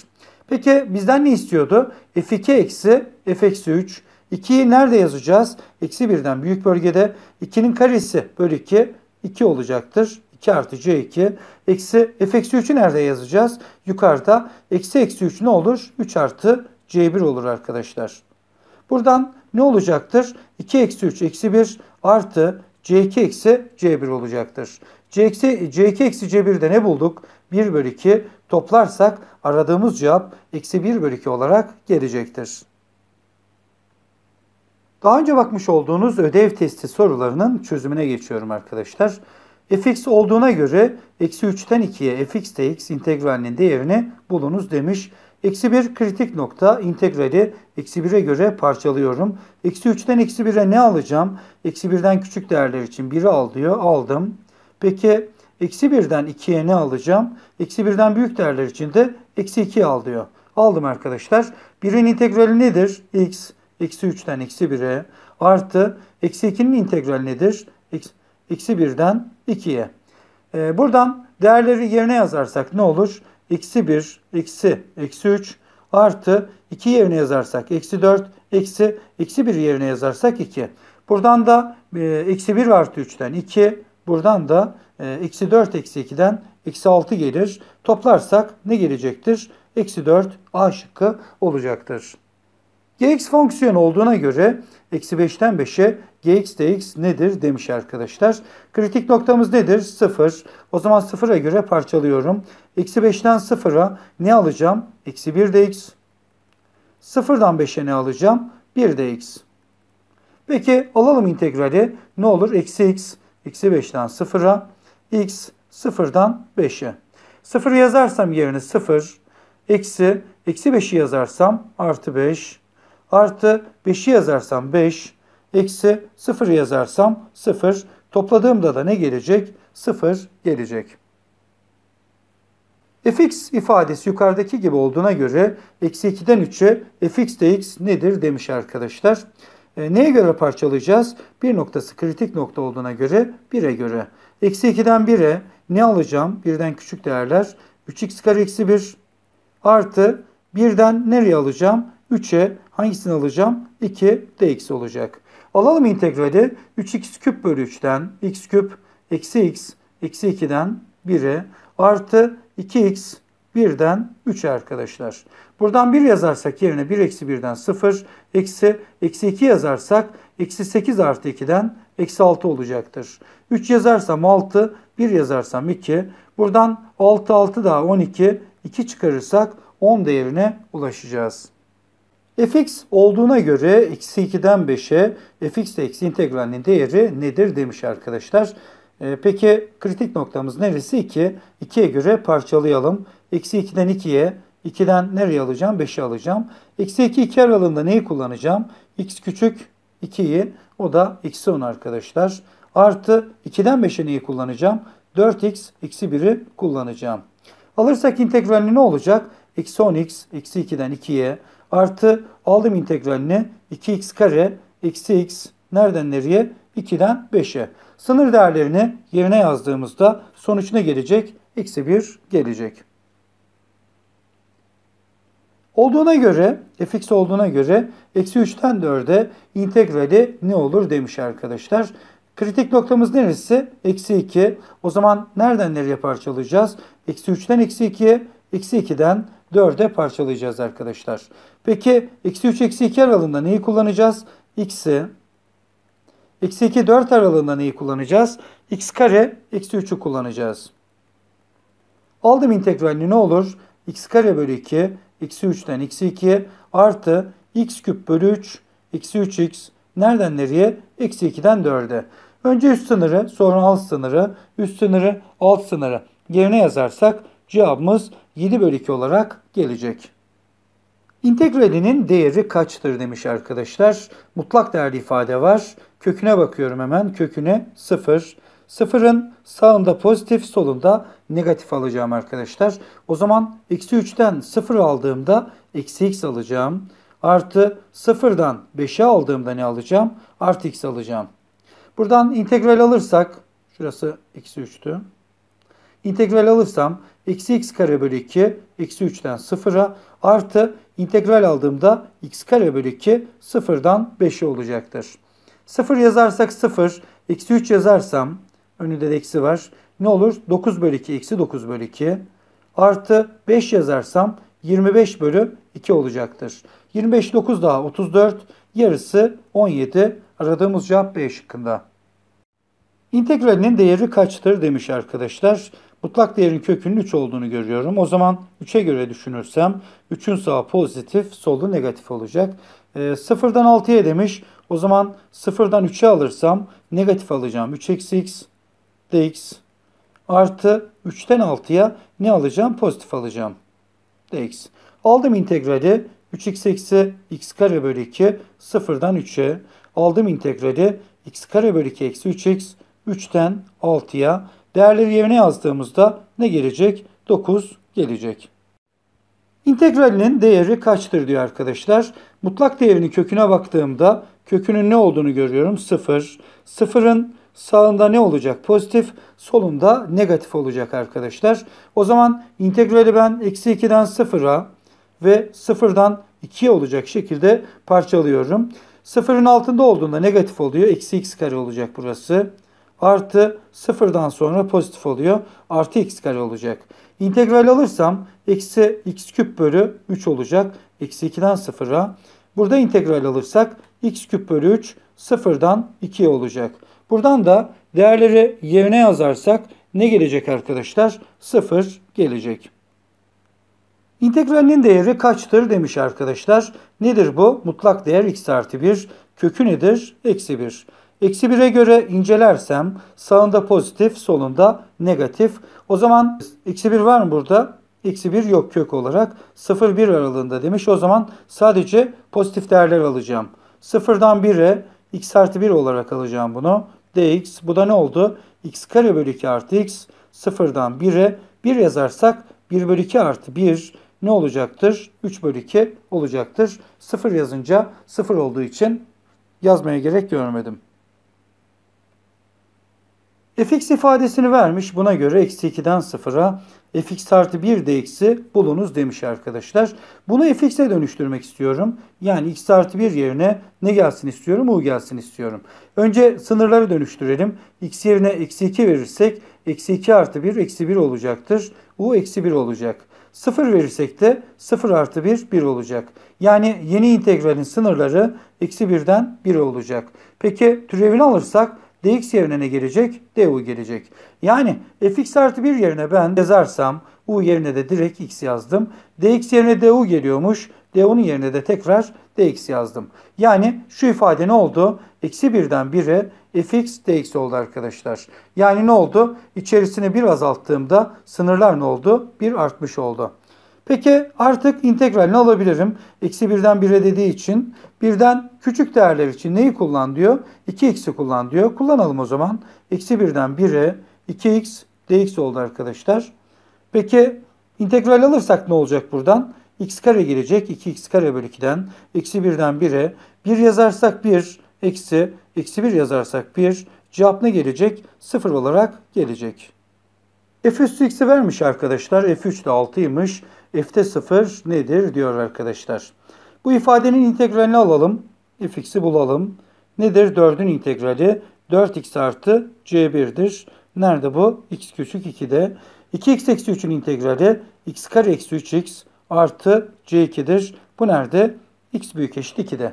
Peki bizden ne istiyordu? f2 eksi f eksi 3. 2'yi nerede yazacağız? Eksi 1'den büyük bölgede 2'nin karesi bölü 2 2 olacaktır. 2 artı c2 eksi f eksi 3'ü nerede yazacağız? Yukarıda eksi eksi 3 ne olur? 3 artı c1 olur arkadaşlar. Buradan ne olacaktır? 2 eksi 3 eksi 1 artı c2 eksi c1 olacaktır. C2, eksi C1'de ne bulduk? 1 bölü 2 toplarsak aradığımız cevap eksi 1 bölü 2 olarak gelecektir. Daha önce bakmış olduğunuz ödev testi sorularının çözümüne geçiyorum arkadaşlar. fx olduğuna göre eksi 3'ten 2'ye fx dx integralinin değerini bulunuz demiş. Eksi 1 kritik nokta integrali eksi 1'e göre parçalıyorum. Eksi 3'ten eksi 1'e ne alacağım? Eksi 1'den küçük değerler için 1'i al diyor. Aldım. Peki Eksi 1'den 2'ye ne alacağım? Eksi 1'den büyük değerler için de eksi 2 al diyor. Aldım arkadaşlar. 1'in integrali nedir? x. Eksi 3'ten eksi 1'e artı eksi 2'nin integrali nedir? Eksi 1'den 2'ye. Ee, buradan değerleri yerine yazarsak ne olur? Eksi 1, eksi, eksi 3 artı 2 yerine yazarsak eksi 4, eksi, eksi 1 yerine yazarsak 2. Buradan da e, eksi 1 artı 3'ten 2, buradan da ee, eksi 4 eksi 2'den eksi 6 gelir. Toplarsak ne gelecektir? Eksi 4 A şıkkı olacaktır. Gx fonksiyon olduğuna göre eksi 5'ten 5'e gx dx nedir demiş arkadaşlar. Kritik noktamız nedir? 0. O zaman 0'a göre parçalıyorum. Eksi 5'ten 0'a ne alacağım? Eksi 1 dx. 0'dan 5'e ne alacağım? 1 dx. Peki alalım integrali. Ne olur? Eksi x. Eksi 5'ten 0'a x 0'dan 5'e. 0 yazarsam yerine 0 eksi eksi 5'i yazarsam artı 5 artı 5'i yazarsam 5 eksi 0 yazarsam 0 topladığımda da ne gelecek? 0 gelecek. fx ifadesi yukarıdaki gibi olduğuna göre eksi 2'den 3'e fx de x nedir demiş arkadaşlar. E, neye göre parçalayacağız? Bir noktası kritik nokta olduğuna göre 1'e göre. Eksi 2'den 1'e ne alacağım? Birden küçük değerler. 3x kare eksi 1 artı 1'den nereye alacağım? 3'e hangisini alacağım? 2 de eksi olacak. Alalım integrali 3x küp bölü 3'ten x küp eksi x eksi 2'den 1'e artı 2x 1'den 3'e arkadaşlar. Buradan 1 yazarsak yerine 1 eksi 1'den 0 eksi eksi 2 yazarsak eksi 8 artı 2'den eksi 6 olacaktır. 3 yazarsam 6, 1 yazarsam 2. Buradan 6, 6 daha 12, 2 çıkarırsak 10 değerine ulaşacağız. fx olduğuna göre eksi 2'den 5'e fx de eksi integralinin değeri nedir demiş arkadaşlar. Ee, peki kritik noktamız neresi? 2. 2'ye göre parçalayalım. Eksi 2'den 2'ye, 2'den nereye alacağım? 5'e alacağım. Eksi 2, 2 aralığında neyi kullanacağım? x küçük 2'yi o da eksi 10 arkadaşlar. Artı 2'den 5'e neyi kullanacağım? 4x, eksi 1'i kullanacağım. Alırsak integralini ne olacak? x 10x, eksi 2'den 2'ye artı aldım integralini 2x kare, eksi x nereden nereye? 2'den 5'e. Sınır değerlerini yerine yazdığımızda sonuç ne gelecek? Eksi 1 gelecek. Olduğuna göre fx olduğuna göre eksi 3'ten 4'e integrali ne olur demiş arkadaşlar. Kritik noktamız neresi? Eksi 2. O zaman nereden nereye parçalayacağız? Eksi 3'ten eksi 2'ye, eksi 2'den 4'e parçalayacağız arkadaşlar. Peki eksi 3 eksi 2 aralığında neyi kullanacağız? x'i. Eksi 2 4 aralığında neyi kullanacağız? x kare eksi 3'ü kullanacağız. Aldım integralini ne olur? x kare bölü 2 X'i 3'ten X'i 2'ye artı X küp bölü 3 X'i 3X nereden nereye? Eksi 2'den 4'e. Önce üst sınırı sonra alt sınırı üst sınırı alt sınırı yerine yazarsak cevabımız 7 bölü 2 olarak gelecek. İntegralinin değeri kaçtır demiş arkadaşlar. Mutlak değerli ifade var. Köküne bakıyorum hemen. Köküne 0. Sıfırın sağında pozitif, solunda negatif alacağım arkadaşlar. O zaman eksi 3'ten 0 aldığımda eksi x alacağım. Artı 0'dan 5'e aldığımda ne alacağım? Artı x alacağım. Buradan integral alırsak, şurası eksi 3'tü. İntegral alırsam eksi x kare bölü 2 eksi 3'ten 0'a artı integral aldığımda x kare bölü 2 0'dan 5'e olacaktır. 0 yazarsak 0, eksi 3 yazarsam Önünde de eksi var. Ne olur? 9 bölü 2 eksi 9 bölü 2. Artı 5 yazarsam 25 bölü 2 olacaktır. 25 9 daha 34. Yarısı 17. Aradığımız cevap B şıkkında. İntegralinin değeri kaçtır demiş arkadaşlar. Mutlak değerin kökünün 3 olduğunu görüyorum. O zaman 3'e göre düşünürsem 3'ün sağı pozitif, solu negatif olacak. E, 0'dan 6'ya demiş. O zaman 0'dan 3'e alırsam negatif alacağım. 3 eksi x dx artı 3'ten 6'ya ne alacağım? Pozitif alacağım. dx. Aldım integrali 3x eksi x kare bölü 2 sıfırdan 3'e. Aldım integrali x kare bölü 2 eksi 3x 3'ten 6'ya. Değerleri yerine yazdığımızda ne gelecek? 9 gelecek. İntegralinin değeri kaçtır diyor arkadaşlar. Mutlak değerinin köküne baktığımda kökünün ne olduğunu görüyorum? 0. Sıfır. 0'ın Sağında ne olacak? Pozitif. Solunda negatif olacak arkadaşlar. O zaman integrali ben eksi 2'den 0'a ve 0'dan 2'ye olacak şekilde parçalıyorum. 0'ın altında olduğunda negatif oluyor. Eksi x kare olacak burası. Artı 0'dan sonra pozitif oluyor. Artı x kare olacak. İntegral alırsam eksi x küp bölü 3 olacak. Eksi 2'den 0'a. Burada integral alırsak x küp bölü 3 sıfırdan 2'ye olacak. Buradan da değerleri yerine yazarsak ne gelecek arkadaşlar? 0 gelecek. İntegralinin değeri kaçtır demiş arkadaşlar. Nedir bu? Mutlak değer x artı 1. Kökü nedir? Eksi 1. Eksi 1'e göre incelersem sağında pozitif solunda negatif. O zaman eksi 1 var mı burada? Eksi 1 yok kök olarak. 0-1 aralığında demiş. O zaman sadece pozitif değerler alacağım. 0'dan 1'e x artı 1 olarak alacağım bunu. dx bu da ne oldu? x kare bölü 2 artı x sıfırdan 1'e 1 yazarsak 1 bölü 2 artı 1 ne olacaktır? 3 bölü 2 olacaktır. 0 yazınca 0 olduğu için yazmaya gerek görmedim. fx ifadesini vermiş. Buna göre eksi 2'den 0'a fx artı 1 dx'i bulunuz demiş arkadaşlar. Bunu fx'e dönüştürmek istiyorum. Yani x artı 1 yerine ne gelsin istiyorum? U gelsin istiyorum. Önce sınırları dönüştürelim. x yerine eksi 2 verirsek eksi 2 artı 1 eksi 1 olacaktır. U eksi 1 olacak. 0 verirsek de 0 artı 1 1 olacak. Yani yeni integralin sınırları eksi 1'den 1 olacak. Peki türevini alırsak dx yerine ne gelecek? du gelecek. Yani fx artı 1 yerine ben yazarsam u yerine de direkt x yazdım. dx yerine du geliyormuş. du'nun yerine de tekrar dx yazdım. Yani şu ifade ne oldu? Eksi 1'den 1'e fx dx oldu arkadaşlar. Yani ne oldu? İçerisini 1 azalttığımda sınırlar ne oldu? 1 artmış oldu. Peki artık integralini alabilirim. Eksi birden 1'e dediği için birden küçük değerler için neyi kullan diyor? 2x'i kullan diyor. Kullanalım o zaman. Eksi birden 1'e 2x dx oldu arkadaşlar. Peki integral alırsak ne olacak buradan? x kare gelecek. 2x kare bölü 2'den. Eksi 1'den 1'e. 1 yazarsak 1. Eksi. Eksi 1 yazarsak 1. Cevap ne gelecek? 0 olarak gelecek. f üstü x'i vermiş arkadaşlar. f3 de 6'ymış f'te 0 nedir diyor arkadaşlar. Bu ifadenin integralini alalım. fx'i bulalım. Nedir 4'ün integrali? 4x artı c1'dir. Nerede bu? x küçük 2'de. 2x eksi 3'ün integrali x kare eksi 3x artı c2'dir. Bu nerede? x büyük eşit 2'de.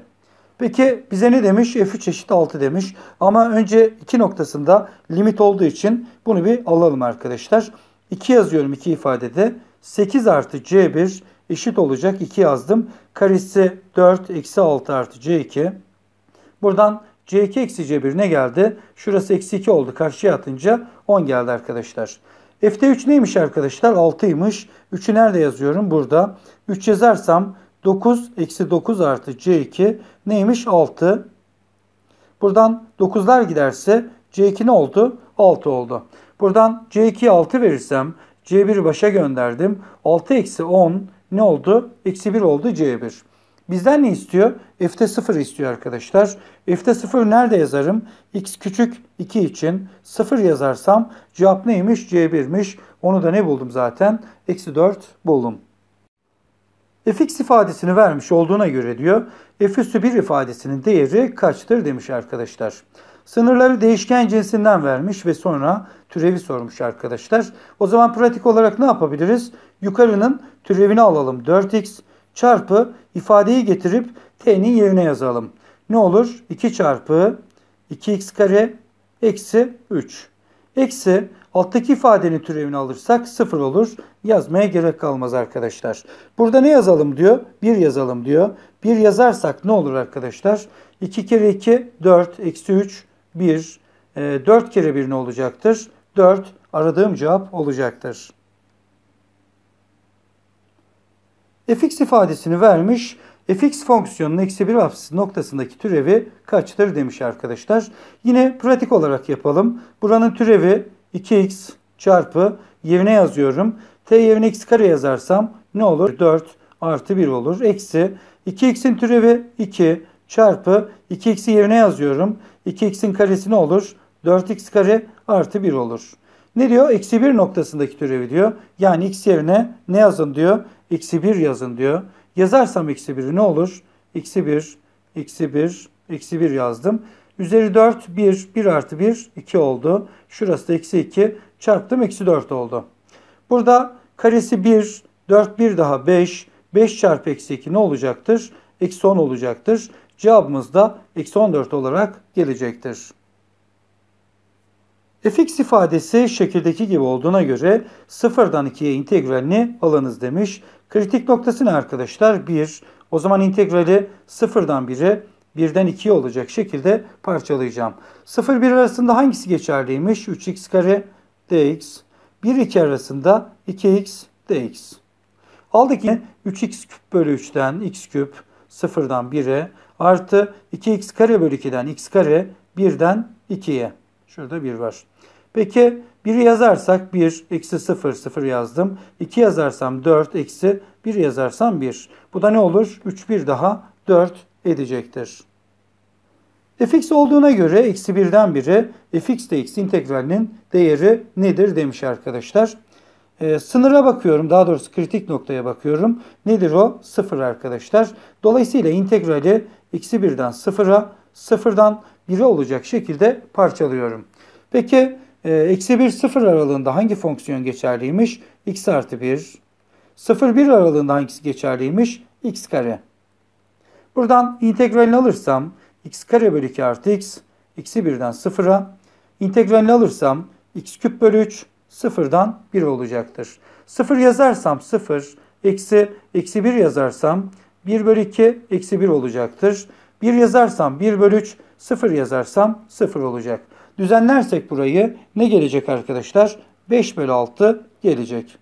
Peki bize ne demiş? f3 eşit 6 demiş. Ama önce 2 noktasında limit olduğu için bunu bir alalım arkadaşlar. 2 yazıyorum 2 ifadede. 8 artı C1 eşit olacak 2 yazdım. Karesi 4 eksi 6 artı C2. Buradan C2 eksi C1 ne geldi? Şurası eksi 2 oldu. Karşıya atınca 10 geldi arkadaşlar. F'de 3 neymiş arkadaşlar? 6'ymış. 3'ü nerede yazıyorum? Burada. 3 yazarsam 9 eksi 9 artı C2 neymiş? 6. Buradan 9'lar giderse C2 ne oldu? 6 oldu. Buradan C2'ye 6 verirsem C1 başa gönderdim. 6 eksi 10 ne oldu? Eksi 1 oldu C1. Bizden ne istiyor? F'de 0 istiyor arkadaşlar. F'de 0 nerede yazarım? X küçük 2 için 0 yazarsam cevap neymiş? C1'miş. Onu da ne buldum zaten? Eksi 4 buldum. fx ifadesini vermiş olduğuna göre diyor. f üstü 1 ifadesinin değeri kaçtır demiş arkadaşlar. Sınırları değişken cinsinden vermiş ve sonra türevi sormuş arkadaşlar. O zaman pratik olarak ne yapabiliriz? Yukarının türevini alalım. 4x çarpı ifadeyi getirip t'nin yerine yazalım. Ne olur? 2 çarpı 2x kare eksi 3. Eksi alttaki ifadenin türevini alırsak 0 olur. Yazmaya gerek kalmaz arkadaşlar. Burada ne yazalım diyor? 1 yazalım diyor. 1 yazarsak ne olur arkadaşlar? 2 kere 2 4 eksi 3 1. 4 e, kere 1 ne olacaktır? 4 aradığım cevap olacaktır. fx ifadesini vermiş. fx fonksiyonunun eksi 1 noktasındaki türevi kaçtır demiş arkadaşlar. Yine pratik olarak yapalım. Buranın türevi 2x çarpı yerine yazıyorum. t yerine x kare yazarsam ne olur? 4 artı 1 olur. Eksi 2x'in türevi 2 çarpı 2x'i yerine yazıyorum. 2x'in karesi ne olur? 4x kare artı 1 olur. Ne diyor? Eksi 1 noktasındaki türevi diyor. Yani x yerine ne yazın diyor? Eksi 1 yazın diyor. Yazarsam eksi 1'i ne olur? Eksi 1, eksi 1, eksi 1 yazdım. Üzeri 4, 1, 1 artı 1, 2 oldu. Şurası da eksi 2, çarptım eksi 4 oldu. Burada karesi 1, 4, 1 daha 5, 5 çarpı eksi 2 ne olacaktır? Eksi 10 olacaktır. Cevabımız da eksi 14 olarak gelecektir. fx ifadesi şekildeki gibi olduğuna göre sıfırdan 2'ye integralini alınız demiş. Kritik noktası ne arkadaşlar? 1. O zaman integrali sıfırdan 1'e 1'den 2'ye olacak şekilde parçalayacağım. 0-1 arasında hangisi geçerliymiş? 3x kare dx. 1-2 arasında 2x dx. Aldık yine 3x küp bölü 3'ten x küp 0'dan 1'e artı 2x kare bölü 2'den x kare 1'den 2'ye. Şurada 1 var. Peki 1'i yazarsak 1, eksi 0, 0 yazdım. 2 yazarsam 4, eksi 1 yazarsam 1. Bu da ne olur? 3, 1 daha 4 edecektir. fx olduğuna göre eksi 1'den 1'e fx x integralinin değeri nedir demiş arkadaşlar. Ee, sınıra bakıyorum daha doğrusu kritik noktaya bakıyorum. Nedir o? 0 arkadaşlar. Dolayısıyla integrali x'i birden sıfıra, sıfırdan 1'e olacak şekilde parçalıyorum. Peki e, eksi 1 0 aralığında hangi fonksiyon geçerliymiş? x artı 1. 0 1 aralığında hangisi geçerliymiş? x kare. Buradan integralini alırsam x kare bölü 2 artı x, x'i birden 0'a. İntegralini alırsam x küp bölü 3, 0'dan 1 olacaktır. 0 yazarsam 0, eksi, eksi 1 yazarsam 1 bölü 2 eksi 1 olacaktır. 1 yazarsam 1 bölü 3, 0 yazarsam 0 olacak. Düzenlersek burayı ne gelecek arkadaşlar? 5 bölü 6 gelecek.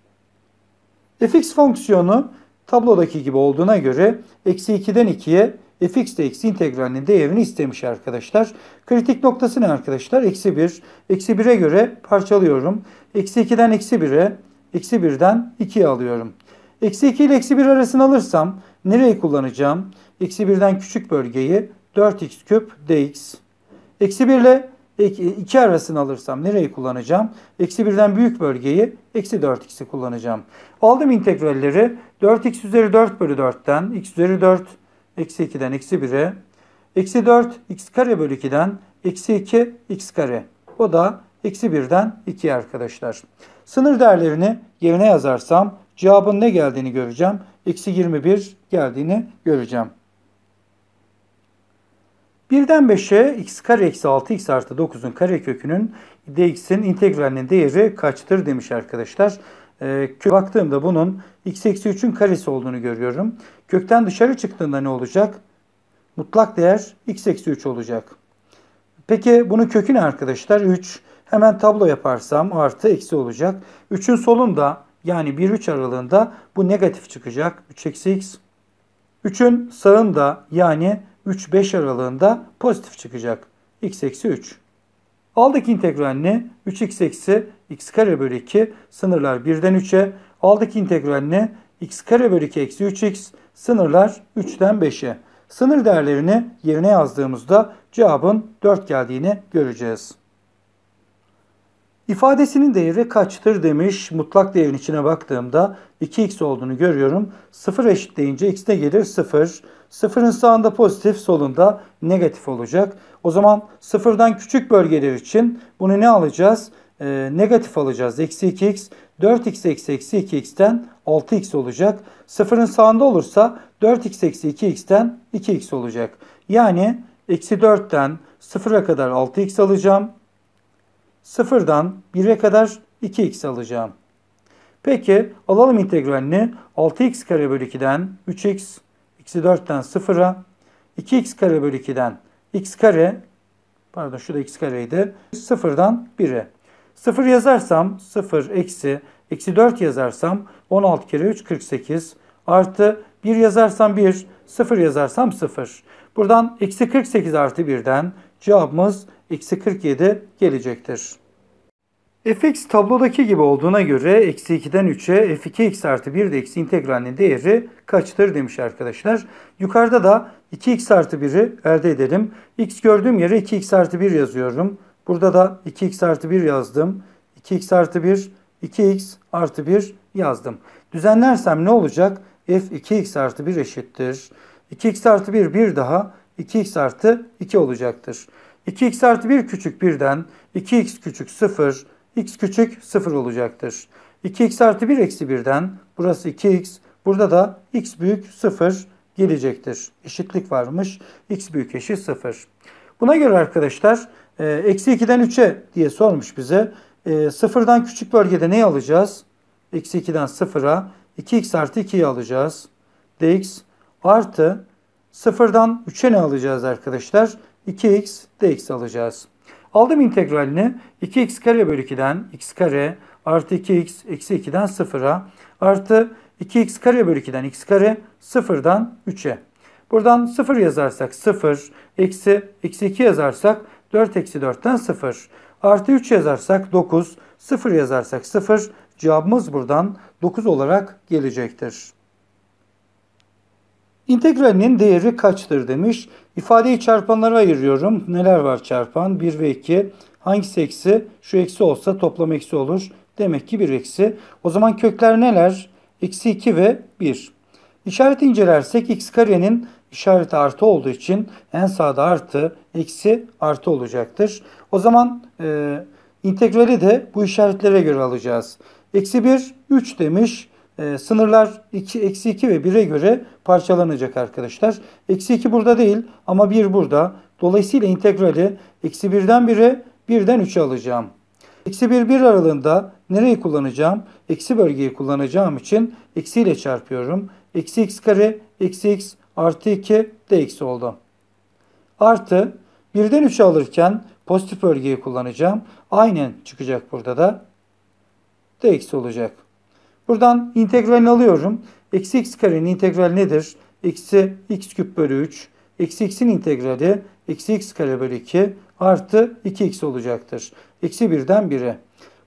fx fonksiyonu tablodaki gibi olduğuna göre eksi 2'den 2'ye fx de eksi integralinin değerini istemiş arkadaşlar. Kritik noktası ne arkadaşlar? Eksi 1. Eksi 1'e göre parçalıyorum. Eksi 2'den eksi 1'e, eksi 1'den 2'ye alıyorum. Eksi 2 ile eksi 1 arasını alırsam nereyi kullanacağım? Eksi 1'den küçük bölgeyi 4x küp dx. Eksi 1 ile 2 arasını alırsam nereyi kullanacağım? Eksi 1'den büyük bölgeyi eksi 4x'i kullanacağım. Aldım integralleri 4x üzeri 4 bölü 4'ten x üzeri 4 eksi 2'den eksi 1'e. Eksi 4 x kare bölü 2'den eksi 2 x kare. O da eksi 1'den 2'ye arkadaşlar. Sınır değerlerini yerine yazarsam Cevabın ne geldiğini göreceğim. Eksi 21 geldiğini göreceğim. 1'den 5'e x kare eksi 6 x artı 9'un kare kökünün dx'in integralinin değeri kaçtır demiş arkadaşlar. Ee, baktığımda bunun x eksi 3'ün karesi olduğunu görüyorum. Kökten dışarı çıktığında ne olacak? Mutlak değer x eksi 3 olacak. Peki bunun kökü ne arkadaşlar? 3. Hemen tablo yaparsam artı eksi olacak. 3'ün solunda yani 1-3 aralığında bu negatif çıkacak. 3 eksi x. 3'ün sağında yani 3-5 aralığında pozitif çıkacak. x eksi 3. Aldık integralini 3x eksi x kare bölü 2 sınırlar 1'den 3'e. Aldık integralini x kare bölü 2 eksi 3x sınırlar 3'ten 5'e. Sınır değerlerini yerine yazdığımızda cevabın 4 geldiğini göreceğiz. İfadesinin değeri kaçtır demiş. Mutlak değerin içine baktığımda 2x olduğunu görüyorum. 0 eşitleyince x ne gelir? 0. 0'ın sağında pozitif, solunda negatif olacak. O zaman 0'dan küçük bölgeler için bunu ne alacağız? Ee, negatif alacağız. Eksi 2x. 4x eksi 2x'ten 6x olacak. 0'ın sağında olursa 4x eksi 2x'ten 2x olacak. Yani eksi 4'ten 0'a kadar 6x alacağım. Sıfırdan 1'e kadar 2x alacağım. Peki alalım integralini 6x kare bölü 2'den 3x, x'i 4'ten 0'a, 2x kare bölü 2'den x kare, pardon şu da x kareydi, 0'dan 1'e. 0 yazarsam 0 eksi, eksi 4 yazarsam 16 kere 3 48 artı 1 yazarsam 1, 0 yazarsam 0. Buradan eksi 48 artı 1'den Cevabımız eksi 47 gelecektir. fx tablodaki gibi olduğuna göre eksi 2'den 3'e f2x artı 1 de eksi integralinin değeri kaçtır demiş arkadaşlar. Yukarıda da 2x artı 1'i elde edelim. x gördüğüm yere 2x artı 1 yazıyorum. Burada da 2x artı 1 yazdım. 2x artı 1, 2x artı 1 yazdım. Düzenlersem ne olacak? f 2x artı 1 eşittir. 2x artı 1 bir daha 2x artı 2 olacaktır. 2x artı 1 küçük 1'den 2x küçük 0, x küçük 0 olacaktır. 2x artı 1 eksi 1'den burası 2x, burada da x büyük 0 gelecektir. Eşitlik varmış. x büyük eşit 0. Buna göre arkadaşlar e, eksi 2'den 3'e diye sormuş bize. E, sıfırdan küçük bölgede ne alacağız? Eksi 2'den 0'a 2x artı 2'yi alacağız. dx artı Sıfırdan 3'e ne alacağız arkadaşlar? 2x dx alacağız. Aldım integralini 2x kare bölü 2'den x kare artı 2x eksi 2'den 0'a artı 2x kare bölü 2'den x kare 0'dan 3'e. Buradan 0 yazarsak 0 eksi eksi 2 yazarsak 4 eksi 4'ten 0 artı 3 yazarsak 9 0 yazarsak 0 cevabımız buradan 9 olarak gelecektir. İntegralinin değeri kaçtır demiş. İfadeyi çarpanlara ayırıyorum. Neler var çarpan? 1 ve 2. Hangisi eksi? Şu eksi olsa toplam eksi olur. Demek ki 1 eksi. O zaman kökler neler? Eksi 2 ve 1. İşareti incelersek x karenin işareti artı olduğu için en sağda artı, eksi artı olacaktır. O zaman e, integrali de bu işaretlere göre alacağız. Eksi 1, 3 demiş. Ee, sınırlar 2, eksi 2 ve 1'e göre parçalanacak arkadaşlar. Eksi 2 burada değil ama 1 burada. Dolayısıyla integrali eksi 1'den 1'e 1'den 3'e alacağım. Eksi 1, 1 aralığında nereyi kullanacağım? Eksi bölgeyi kullanacağım için eksi ile çarpıyorum. Eksi x kare, eksi x artı 2 de eksi oldu. Artı 1'den 3'e alırken pozitif bölgeyi kullanacağım. Aynen çıkacak burada da. D eksi olacak. Buradan integralini alıyorum. Eksi x karenin integral nedir? Eksi x küp bölü 3. Eksi x'in integrali eksi x kare bölü 2 artı 2x olacaktır. Eksi 1'den 1'e.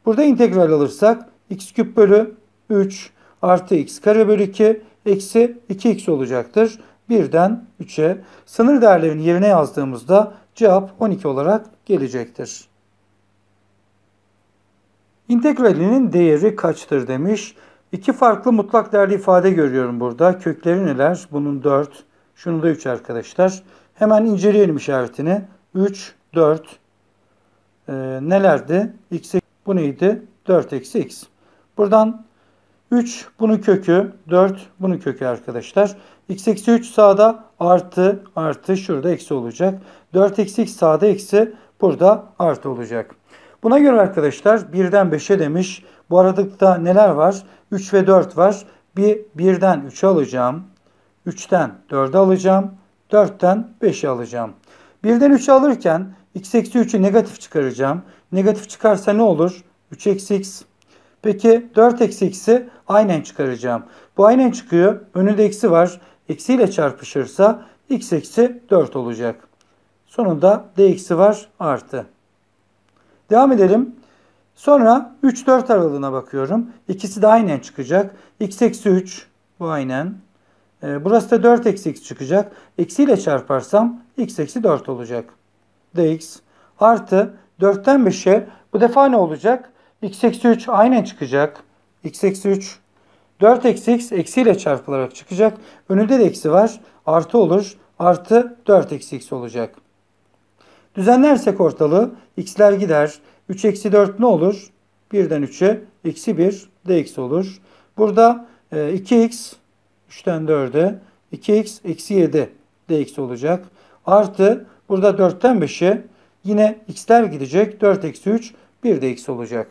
Burada integral alırsak x küp bölü 3 artı x kare bölü 2 eksi 2x olacaktır. 1'den 3'e sınır değerlerini yerine yazdığımızda cevap 12 olarak gelecektir. İntegralinin değeri kaçtır demiş. İki farklı mutlak değerli ifade görüyorum burada. Kökleri neler? Bunun 4, şunu da 3 arkadaşlar. Hemen inceleyelim işaretini. 3, 4. Ee, nelerdi? X, bu neydi? 4 eksi x. Buradan 3 bunun kökü, 4 bunun kökü arkadaşlar. x eksi 3 sağda artı, artı şurada eksi olacak. 4 eksi x sağda eksi, burada artı olacak. Buna göre arkadaşlar 1'den 5'e demiş. Bu aradıkta neler var? 3 ve 4 var. Bir 1'den 3 alacağım. 3'ten 4'ü alacağım. 4'ten 5'i alacağım. 1'den 3'ü alırken x eksi 3'ü negatif çıkaracağım. Negatif çıkarsa ne olur? 3 eksi x. Peki 4 eksi x'i aynen çıkaracağım. Bu aynen çıkıyor. Önünde eksi var. Eksi ile çarpışırsa x eksi 4 olacak. Sonunda d eksi var artı. Devam edelim. Sonra 3-4 aralığına bakıyorum. İkisi de aynen çıkacak. x eksi 3 bu aynen. E, burası da 4 eksi x çıkacak. Eksi ile çarparsam x eksi 4 olacak. dx artı 4'ten 5'e bu defa ne olacak? x eksi 3 aynen çıkacak. x eksi 3 4 eksi x eksi ile çarpılarak çıkacak. Önünde de eksi var. Artı olur. Artı 4 eksi x olacak. Düzenlersek ortalığı x'ler gider. 3 eksi 4 ne olur? 1'den 3'e eksi 1 dx olur. Burada 2x 3'ten 4'e 2x eksi 7 dx olacak. Artı burada 4'ten 5'e yine x'ler gidecek. 4 eksi 3 1 dx olacak.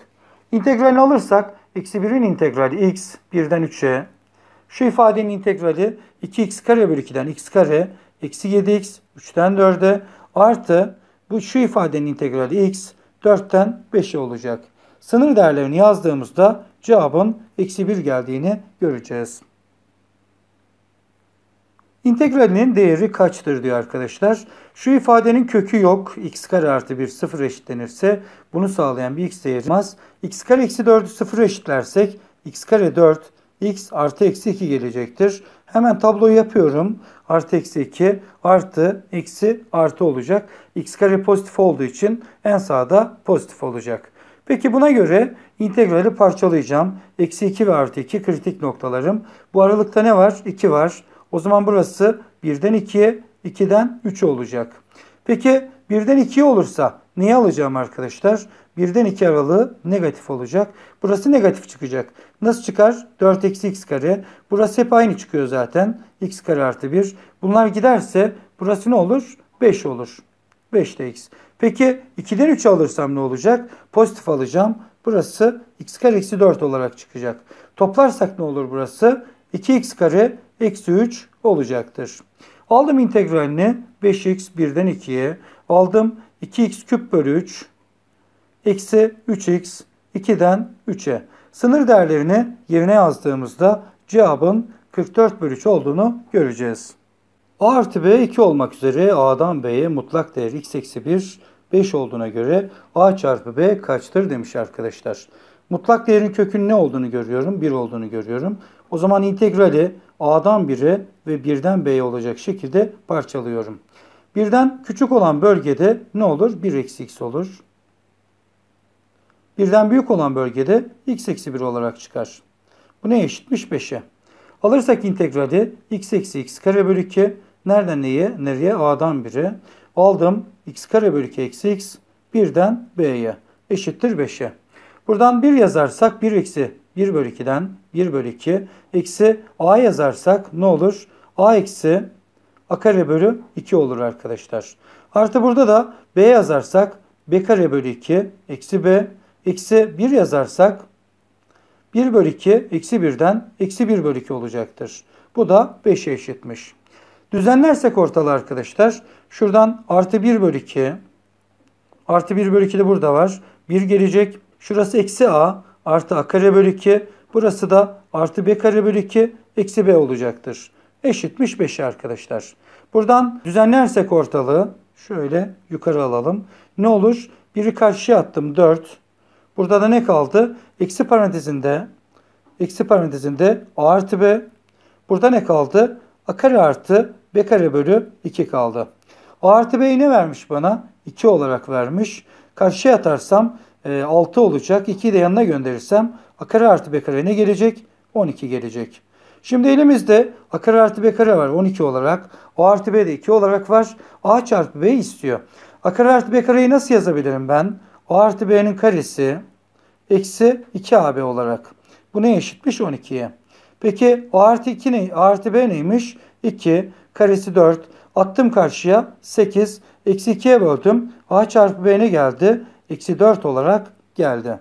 İntegralini alırsak eksi 1'in integrali x 1'den 3'e şu ifadenin integrali 2x kare bölü 2'den x kare eksi 7x 3'ten 4'e artı bu şu ifadenin integrali x 4'ten 5'e olacak. Sınır değerlerini yazdığımızda cevabın eksi 1 geldiğini göreceğiz. İntegralinin değeri kaçtır diyor arkadaşlar. Şu ifadenin kökü yok. x kare artı 1 sıfır eşitlenirse bunu sağlayan bir x değeri olmaz. x kare eksi 4'ü sıfır eşitlersek x kare 4 x artı eksi 2 gelecektir. Hemen tabloyu yapıyorum artı eksi 2 artı eksi artı olacak. x kare pozitif olduğu için en sağda pozitif olacak. Peki buna göre integrali parçalayacağım. Eksi 2 ve artı 2 kritik noktalarım. Bu aralıkta ne var? 2 var. O zaman burası 1'den 2'ye 2'den 3 olacak. Peki 1'den 2'ye olursa neyi alacağım arkadaşlar? 1'den 2 aralığı negatif olacak. Burası negatif çıkacak. Nasıl çıkar? 4 eksi x kare. Burası hep aynı çıkıyor zaten. x kare artı 1. Bunlar giderse burası ne olur? 5 olur. 5 de x. Peki 2'den 3 alırsam ne olacak? Pozitif alacağım. Burası x kare eksi 4 olarak çıkacak. Toplarsak ne olur burası? 2x kare eksi 3 olacaktır. Aldım integralini 5x 1'den 2'ye. Aldım 2x küp bölü 3 eksi 3x 2'den 3'e. Sınır değerlerini yerine yazdığımızda cevabın 44 bölü 3 olduğunu göreceğiz. A artı B 2 olmak üzere A'dan B'ye mutlak değer x eksi 1 5 olduğuna göre A çarpı B kaçtır demiş arkadaşlar. Mutlak değerin kökünün ne olduğunu görüyorum? 1 olduğunu görüyorum. O zaman integrali A'dan 1'e ve 1'den B'ye olacak şekilde parçalıyorum. 1'den küçük olan bölgede ne olur? 1 eksi x olur. Birden büyük olan bölgede x eksi 1 olarak çıkar. Bu ne eşitmiş? 5'e. Alırsak integrali x eksi x kare bölü 2 nereden neye? Nereye? A'dan 1'e. Aldım x kare bölü 2 eksi x 1'den b'ye eşittir 5'e. Buradan 1 yazarsak 1 eksi 1 bölü 2'den 1 bölü 2 eksi a yazarsak ne olur? a eksi a kare bölü 2 olur arkadaşlar. Artı burada da b yazarsak b kare bölü 2 eksi b X'i 1 yazarsak 1 bölü 2 eksi 1'den eksi 1 bölü 2 olacaktır. Bu da 5'e eşitmiş. Düzenlersek ortalığı arkadaşlar. Şuradan artı 1 bölü 2. Artı 1 bölü 2 de burada var. 1 gelecek. Şurası eksi a. Artı a kare bölü 2. Burası da artı b kare bölü 2. Eksi b olacaktır. Eşitmiş 5'e arkadaşlar. Buradan düzenlersek ortalığı şöyle yukarı alalım. Ne olur? 1'i karşıya attım 4. Burada da ne kaldı? Eksi parantezinde eksi parantezinde a artı b. Burada ne kaldı? a kare artı b kare bölü 2 kaldı. a artı b'yi ne vermiş bana? 2 olarak vermiş. Karşıya atarsam 6 e, olacak. 2'yi de yanına gönderirsem a kare artı b kare ne gelecek? 12 gelecek. Şimdi elimizde a kare artı b kare var 12 olarak. A artı b de 2 olarak var. a çarpı b istiyor. A kare artı b kareyi nasıl yazabilirim ben? O artı B'nin karesi eksi 2AB olarak. Bu ne eşitmiş? 12'ye. Peki o artı 2 ne? A artı B neymiş? 2 karesi 4. Attım karşıya 8. Eksi 2'ye böldüm. A çarpı B ne geldi? Eksi 4 olarak geldi.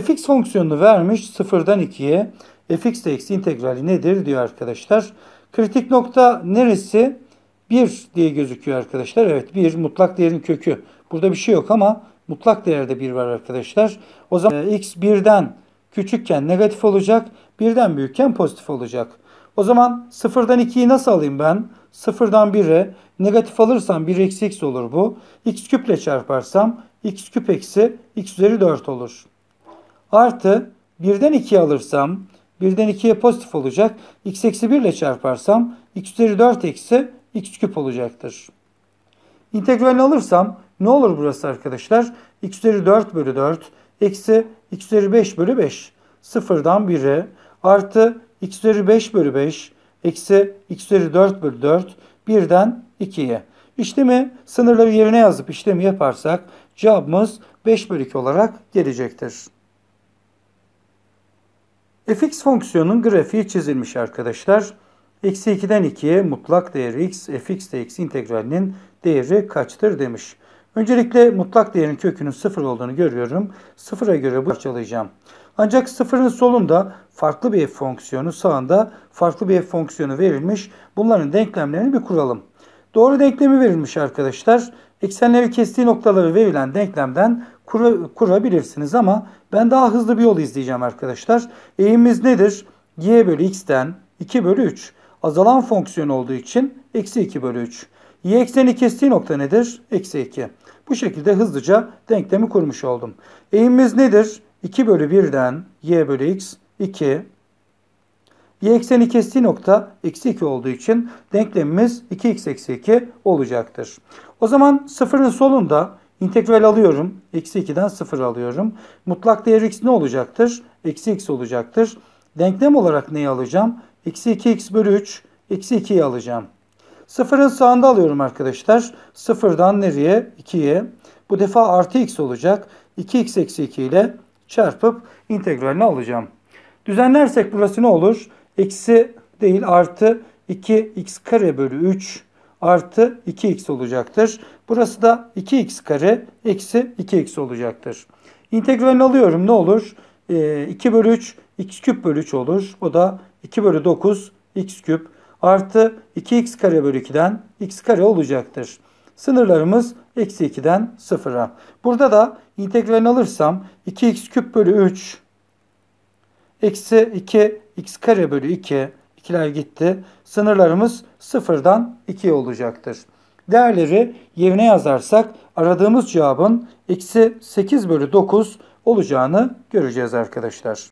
fx fonksiyonunu vermiş 0'dan 2'ye. fx de eksi integrali nedir diyor arkadaşlar. Kritik nokta neresi? 1 diye gözüküyor arkadaşlar. Evet 1 mutlak değerin kökü. Burada bir şey yok ama mutlak değerde 1 var arkadaşlar. O zaman e, x 1'den küçükken negatif olacak. 1'den büyükken pozitif olacak. O zaman 0'dan 2'yi nasıl alayım ben? 0'dan 1'e negatif alırsam 1 eksi x olur bu. x küple çarparsam x küp eksi x üzeri 4 olur. Artı 1'den 2'ye alırsam 1'den 2'ye pozitif olacak. x eksi 1 ile çarparsam x üzeri 4 eksi x küp olacaktır. İntegralini alırsam ne olur burası arkadaşlar? x üzeri 4 bölü 4 eksi x üzeri 5 bölü 5 sıfırdan 1'e artı x üzeri 5 bölü 5 eksi x üzeri 4 bölü 4 birden 2'ye. İşlemi sınırları yerine yazıp işlemi yaparsak cevabımız 5 bölü 2 olarak gelecektir. fx fonksiyonunun grafiği çizilmiş arkadaşlar. Eksi 2'den 2'ye mutlak değeri x, fx de x integralinin değeri kaçtır demiş. Öncelikle mutlak değerin kökünün 0 olduğunu görüyorum. 0'a göre bu parçalayacağım. Ancak 0'ın solunda farklı bir f fonksiyonu, sağında farklı bir f fonksiyonu verilmiş. Bunların denklemlerini bir kuralım. Doğru denklemi verilmiş arkadaşlar. Eksenleri kestiği noktaları verilen denklemden kura, kurabilirsiniz ama ben daha hızlı bir yol izleyeceğim arkadaşlar. Eğimimiz nedir? y bölü x'ten 2 bölü 3 azalan fonksiyon olduğu için eksi 2 bölü 3. Y ekseni kestiği nokta nedir? Eksi 2. Bu şekilde hızlıca denklemi kurmuş oldum. Eğimimiz nedir? 2 bölü 1'den y bölü x 2. Y ekseni kestiği nokta eksi 2 olduğu için denklemimiz 2x eksi 2 olacaktır. O zaman sıfırın solunda integral alıyorum. Eksi 2'den sıfır alıyorum. Mutlak değer x ne olacaktır? Eksi x olacaktır. Denklem olarak neyi alacağım? Eksi 2x bölü 3. Eksi 2'yi alacağım. Sıfırın sağında alıyorum arkadaşlar. Sıfırdan nereye? 2'ye. Bu defa artı x olacak. 2x eksi 2 ile çarpıp integralini alacağım. Düzenlersek burası ne olur? Eksi değil artı 2x kare bölü 3 artı 2x olacaktır. Burası da 2x kare eksi 2x olacaktır. İntegralini alıyorum ne olur? E, ee, 2 bölü 3 x küp bölü 3 olur. Bu da 2 bölü 9 x küp artı 2x kare bölü 2'den x kare olacaktır. Sınırlarımız eksi 2'den 0'a. Burada da integralini alırsam 2x küp bölü 3 eksi 2 x kare bölü 2 ikiler gitti. Sınırlarımız 0'dan 2 olacaktır. Değerleri yerine yazarsak aradığımız cevabın eksi 8 bölü 9 olacağını göreceğiz arkadaşlar.